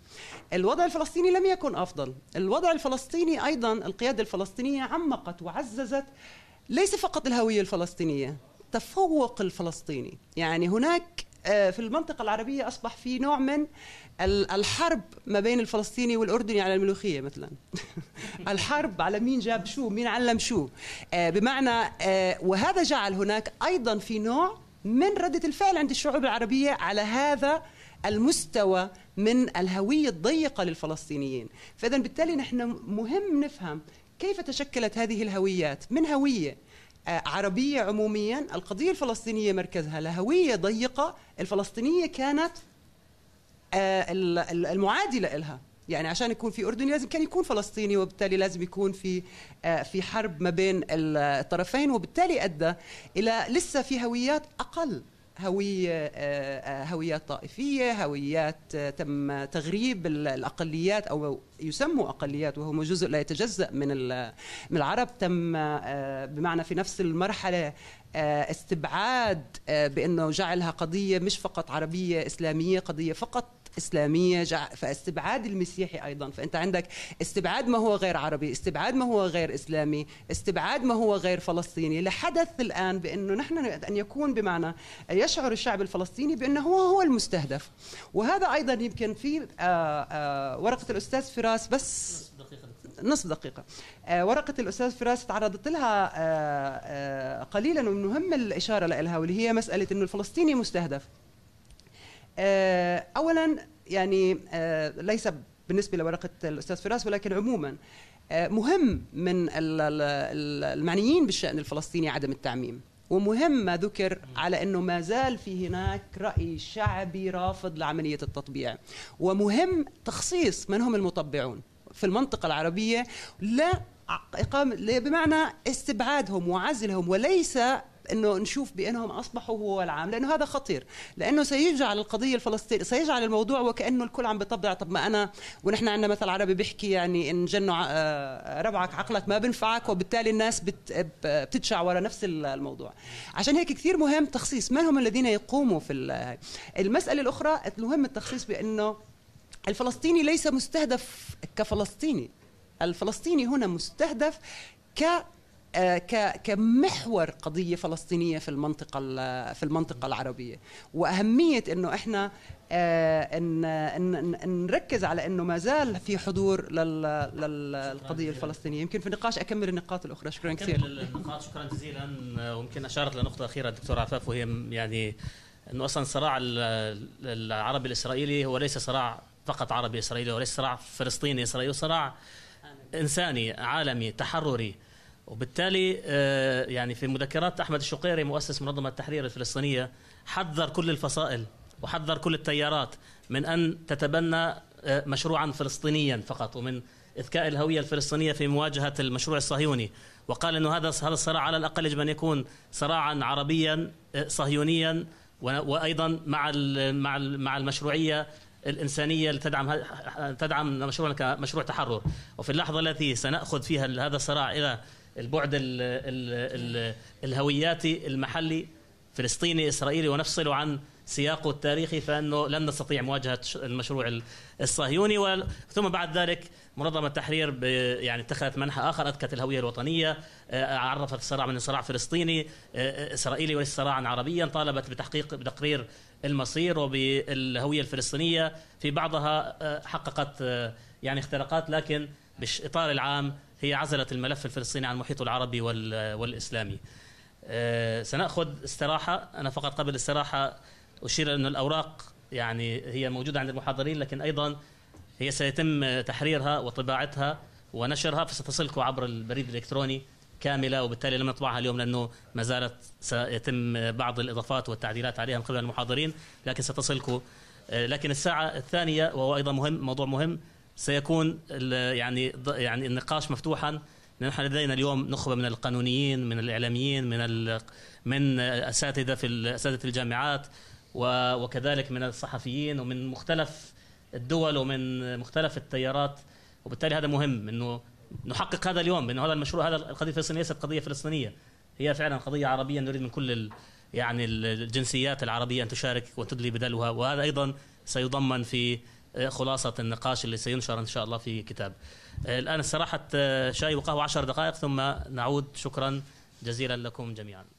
الوضع الفلسطيني لم يكن افضل الوضع الفلسطيني ايضا القياده الفلسطينيه عمقت وعززت ليس فقط الهويه الفلسطينيه تفوق الفلسطيني يعني هناك آه، في المنطقة العربية أصبح في نوع من الحرب ما بين الفلسطيني والأردني على الملوخية مثلا الحرب على مين جاب شو مين علم شو آه، بمعنى آه، وهذا جعل هناك أيضا في نوع من ردة الفعل عند الشعوب العربية على هذا المستوى من الهوية الضيقة للفلسطينيين فإذا بالتالي نحن مهم نفهم كيف تشكلت هذه الهويات من هوية آه، عربية عموميا القضية الفلسطينية مركزها لهوية ضيقة الفلسطينية كانت آه، المعادلة إلها يعني عشان يكون في اردني لازم كان يكون فلسطيني وبالتالي لازم يكون في آه، في حرب ما بين الطرفين وبالتالي ادى الى لسه في هويات اقل هوية آه، آه، هويات طائفية هويات آه، تم تغريب الأقليات أو يسموا أقليات وهم جزء لا يتجزأ من من العرب تم بمعنى في نفس المرحلة استبعاد بأنه جعلها قضية مش فقط عربية إسلامية قضية فقط إسلامية فاستبعاد المسيحي أيضا فأنت عندك استبعاد ما هو غير عربي استبعاد ما هو غير إسلامي استبعاد ما هو غير فلسطيني لحدث الآن بأنه نحن أن يكون بمعنى يشعر الشعب الفلسطيني بأنه هو هو المستهدف وهذا أيضا يمكن في آه، آه، ورقة الأستاذ فراس بس نصف دقيقة آه، ورقة الأستاذ فراس تعرضت لها قليلا ومن قليلا ومهم الإشارة لها واللي هي مسألة أنه الفلسطيني مستهدف آه، اولا يعني آه، ليس بالنسبه لورقه الاستاذ فراس ولكن عموما آه، مهم من المعنيين بالشان الفلسطيني عدم التعميم ومهم ما ذكر على انه ما زال في هناك راي شعبي رافض لعمليه التطبيع ومهم تخصيص من هم المطبعون في المنطقه العربيه لا إقامة بمعنى استبعادهم وعزلهم وليس انه نشوف بانهم اصبحوا هو العام لانه هذا خطير لانه سيجعل القضيه الفلسطينيه سيجعل الموضوع وكانه الكل عم بيطبع طب ما انا ونحن عندنا مثل عربي بيحكي يعني ان جنوا آه، ربعك عقلك ما بنفعك وبالتالي الناس بتدشع ورا نفس الموضوع عشان هيك كثير مهم تخصيص من هم الذين يقوموا في المساله الاخرى المهم التخصيص بانه الفلسطيني ليس مستهدف كفلسطيني الفلسطيني هنا مستهدف ك آه، كمحور قضيه فلسطينيه في المنطقه في المنطقه العربيه واهميه انه احنا آه، ان ان نركز على انه ما زال في حضور للقضيه الفلسطينيه يمكن في النقاش اكمل النقاط الاخرى شكرا كثير النقاط شكرا جزيلا ويمكن اشارت لنقطه اخيره الدكتور عفاف وهي يعني انه اصلا الصراع العربي الاسرائيلي هو ليس صراع فقط عربي اسرائيلي وليس صراع فلسطيني اسرائيلي صراع انساني عالمي تحرري وبالتالي آه، يعني في مذكرات احمد الشقيري مؤسس منظمه التحرير الفلسطينيه حذر كل الفصائل وحذر كل التيارات من ان تتبنى آه، مشروعا فلسطينيا فقط ومن اذكاء الهويه الفلسطينيه في مواجهه المشروع الصهيوني وقال انه هذا هذا الصراع على الاقل يجب ان يكون صراعا عربيا آه، صهيونيا وايضا مع مع مع المشروعيه الانسانيه لتدعم تدعم مشروعنا كمشروع تحرر وفي اللحظه التي سناخذ فيها هذا الصراع الى البعد الـ الـ الـ الهوياتي المحلي فلسطيني اسرائيلي ونفصله عن سياقه التاريخي فانه لن نستطيع مواجهه المشروع الصهيوني ثم بعد ذلك منظمه التحرير يعني اتخذت منحى اخر اذكت الهويه الوطنيه آه، عرفت الصراع من صراع فلسطيني آه، آه، اسرائيلي وليس صراعا عربيا طالبت بتحقيق بتقرير المصير وبالهويه الفلسطينيه في بعضها حققت يعني اختراقات لكن بالإطار العام هي عزلة الملف الفلسطيني عن المحيط العربي والإسلامي آه، سنأخذ استراحة أنا فقط قبل الاستراحة أشير أن الأوراق يعني هي موجودة عند المحاضرين لكن أيضا هي سيتم تحريرها وطباعتها ونشرها فستصلكم عبر البريد الإلكتروني كاملة وبالتالي لم نطبعها اليوم لأنه ما زالت سيتم بعض الإضافات والتعديلات عليها من قبل المحاضرين لكن ستصلكم آه، لكن الساعة الثانية وهو أيضا مهم موضوع مهم سيكون يعني يعني النقاش مفتوحا نحن لدينا اليوم نخبه من القانونيين من الاعلاميين من من اساتذه في اساتذه الجامعات وكذلك من الصحفيين ومن مختلف الدول ومن مختلف التيارات وبالتالي هذا مهم انه نحقق هذا اليوم بانه هذا المشروع هذا القضيه الفلسطينيه ليست قضيه فلسطينيه هي فعلا قضيه عربيه نريد من كل يعني الجنسيات العربيه ان تشارك وتدلي بدلها وهذا ايضا سيضمن في إيه، خلاصة النقاش اللي سينشر إن شاء الله في كتاب إيه، الآن استراحة آه، شاي وقهوة عشر دقائق ثم نعود شكرا جزيلا لكم جميعا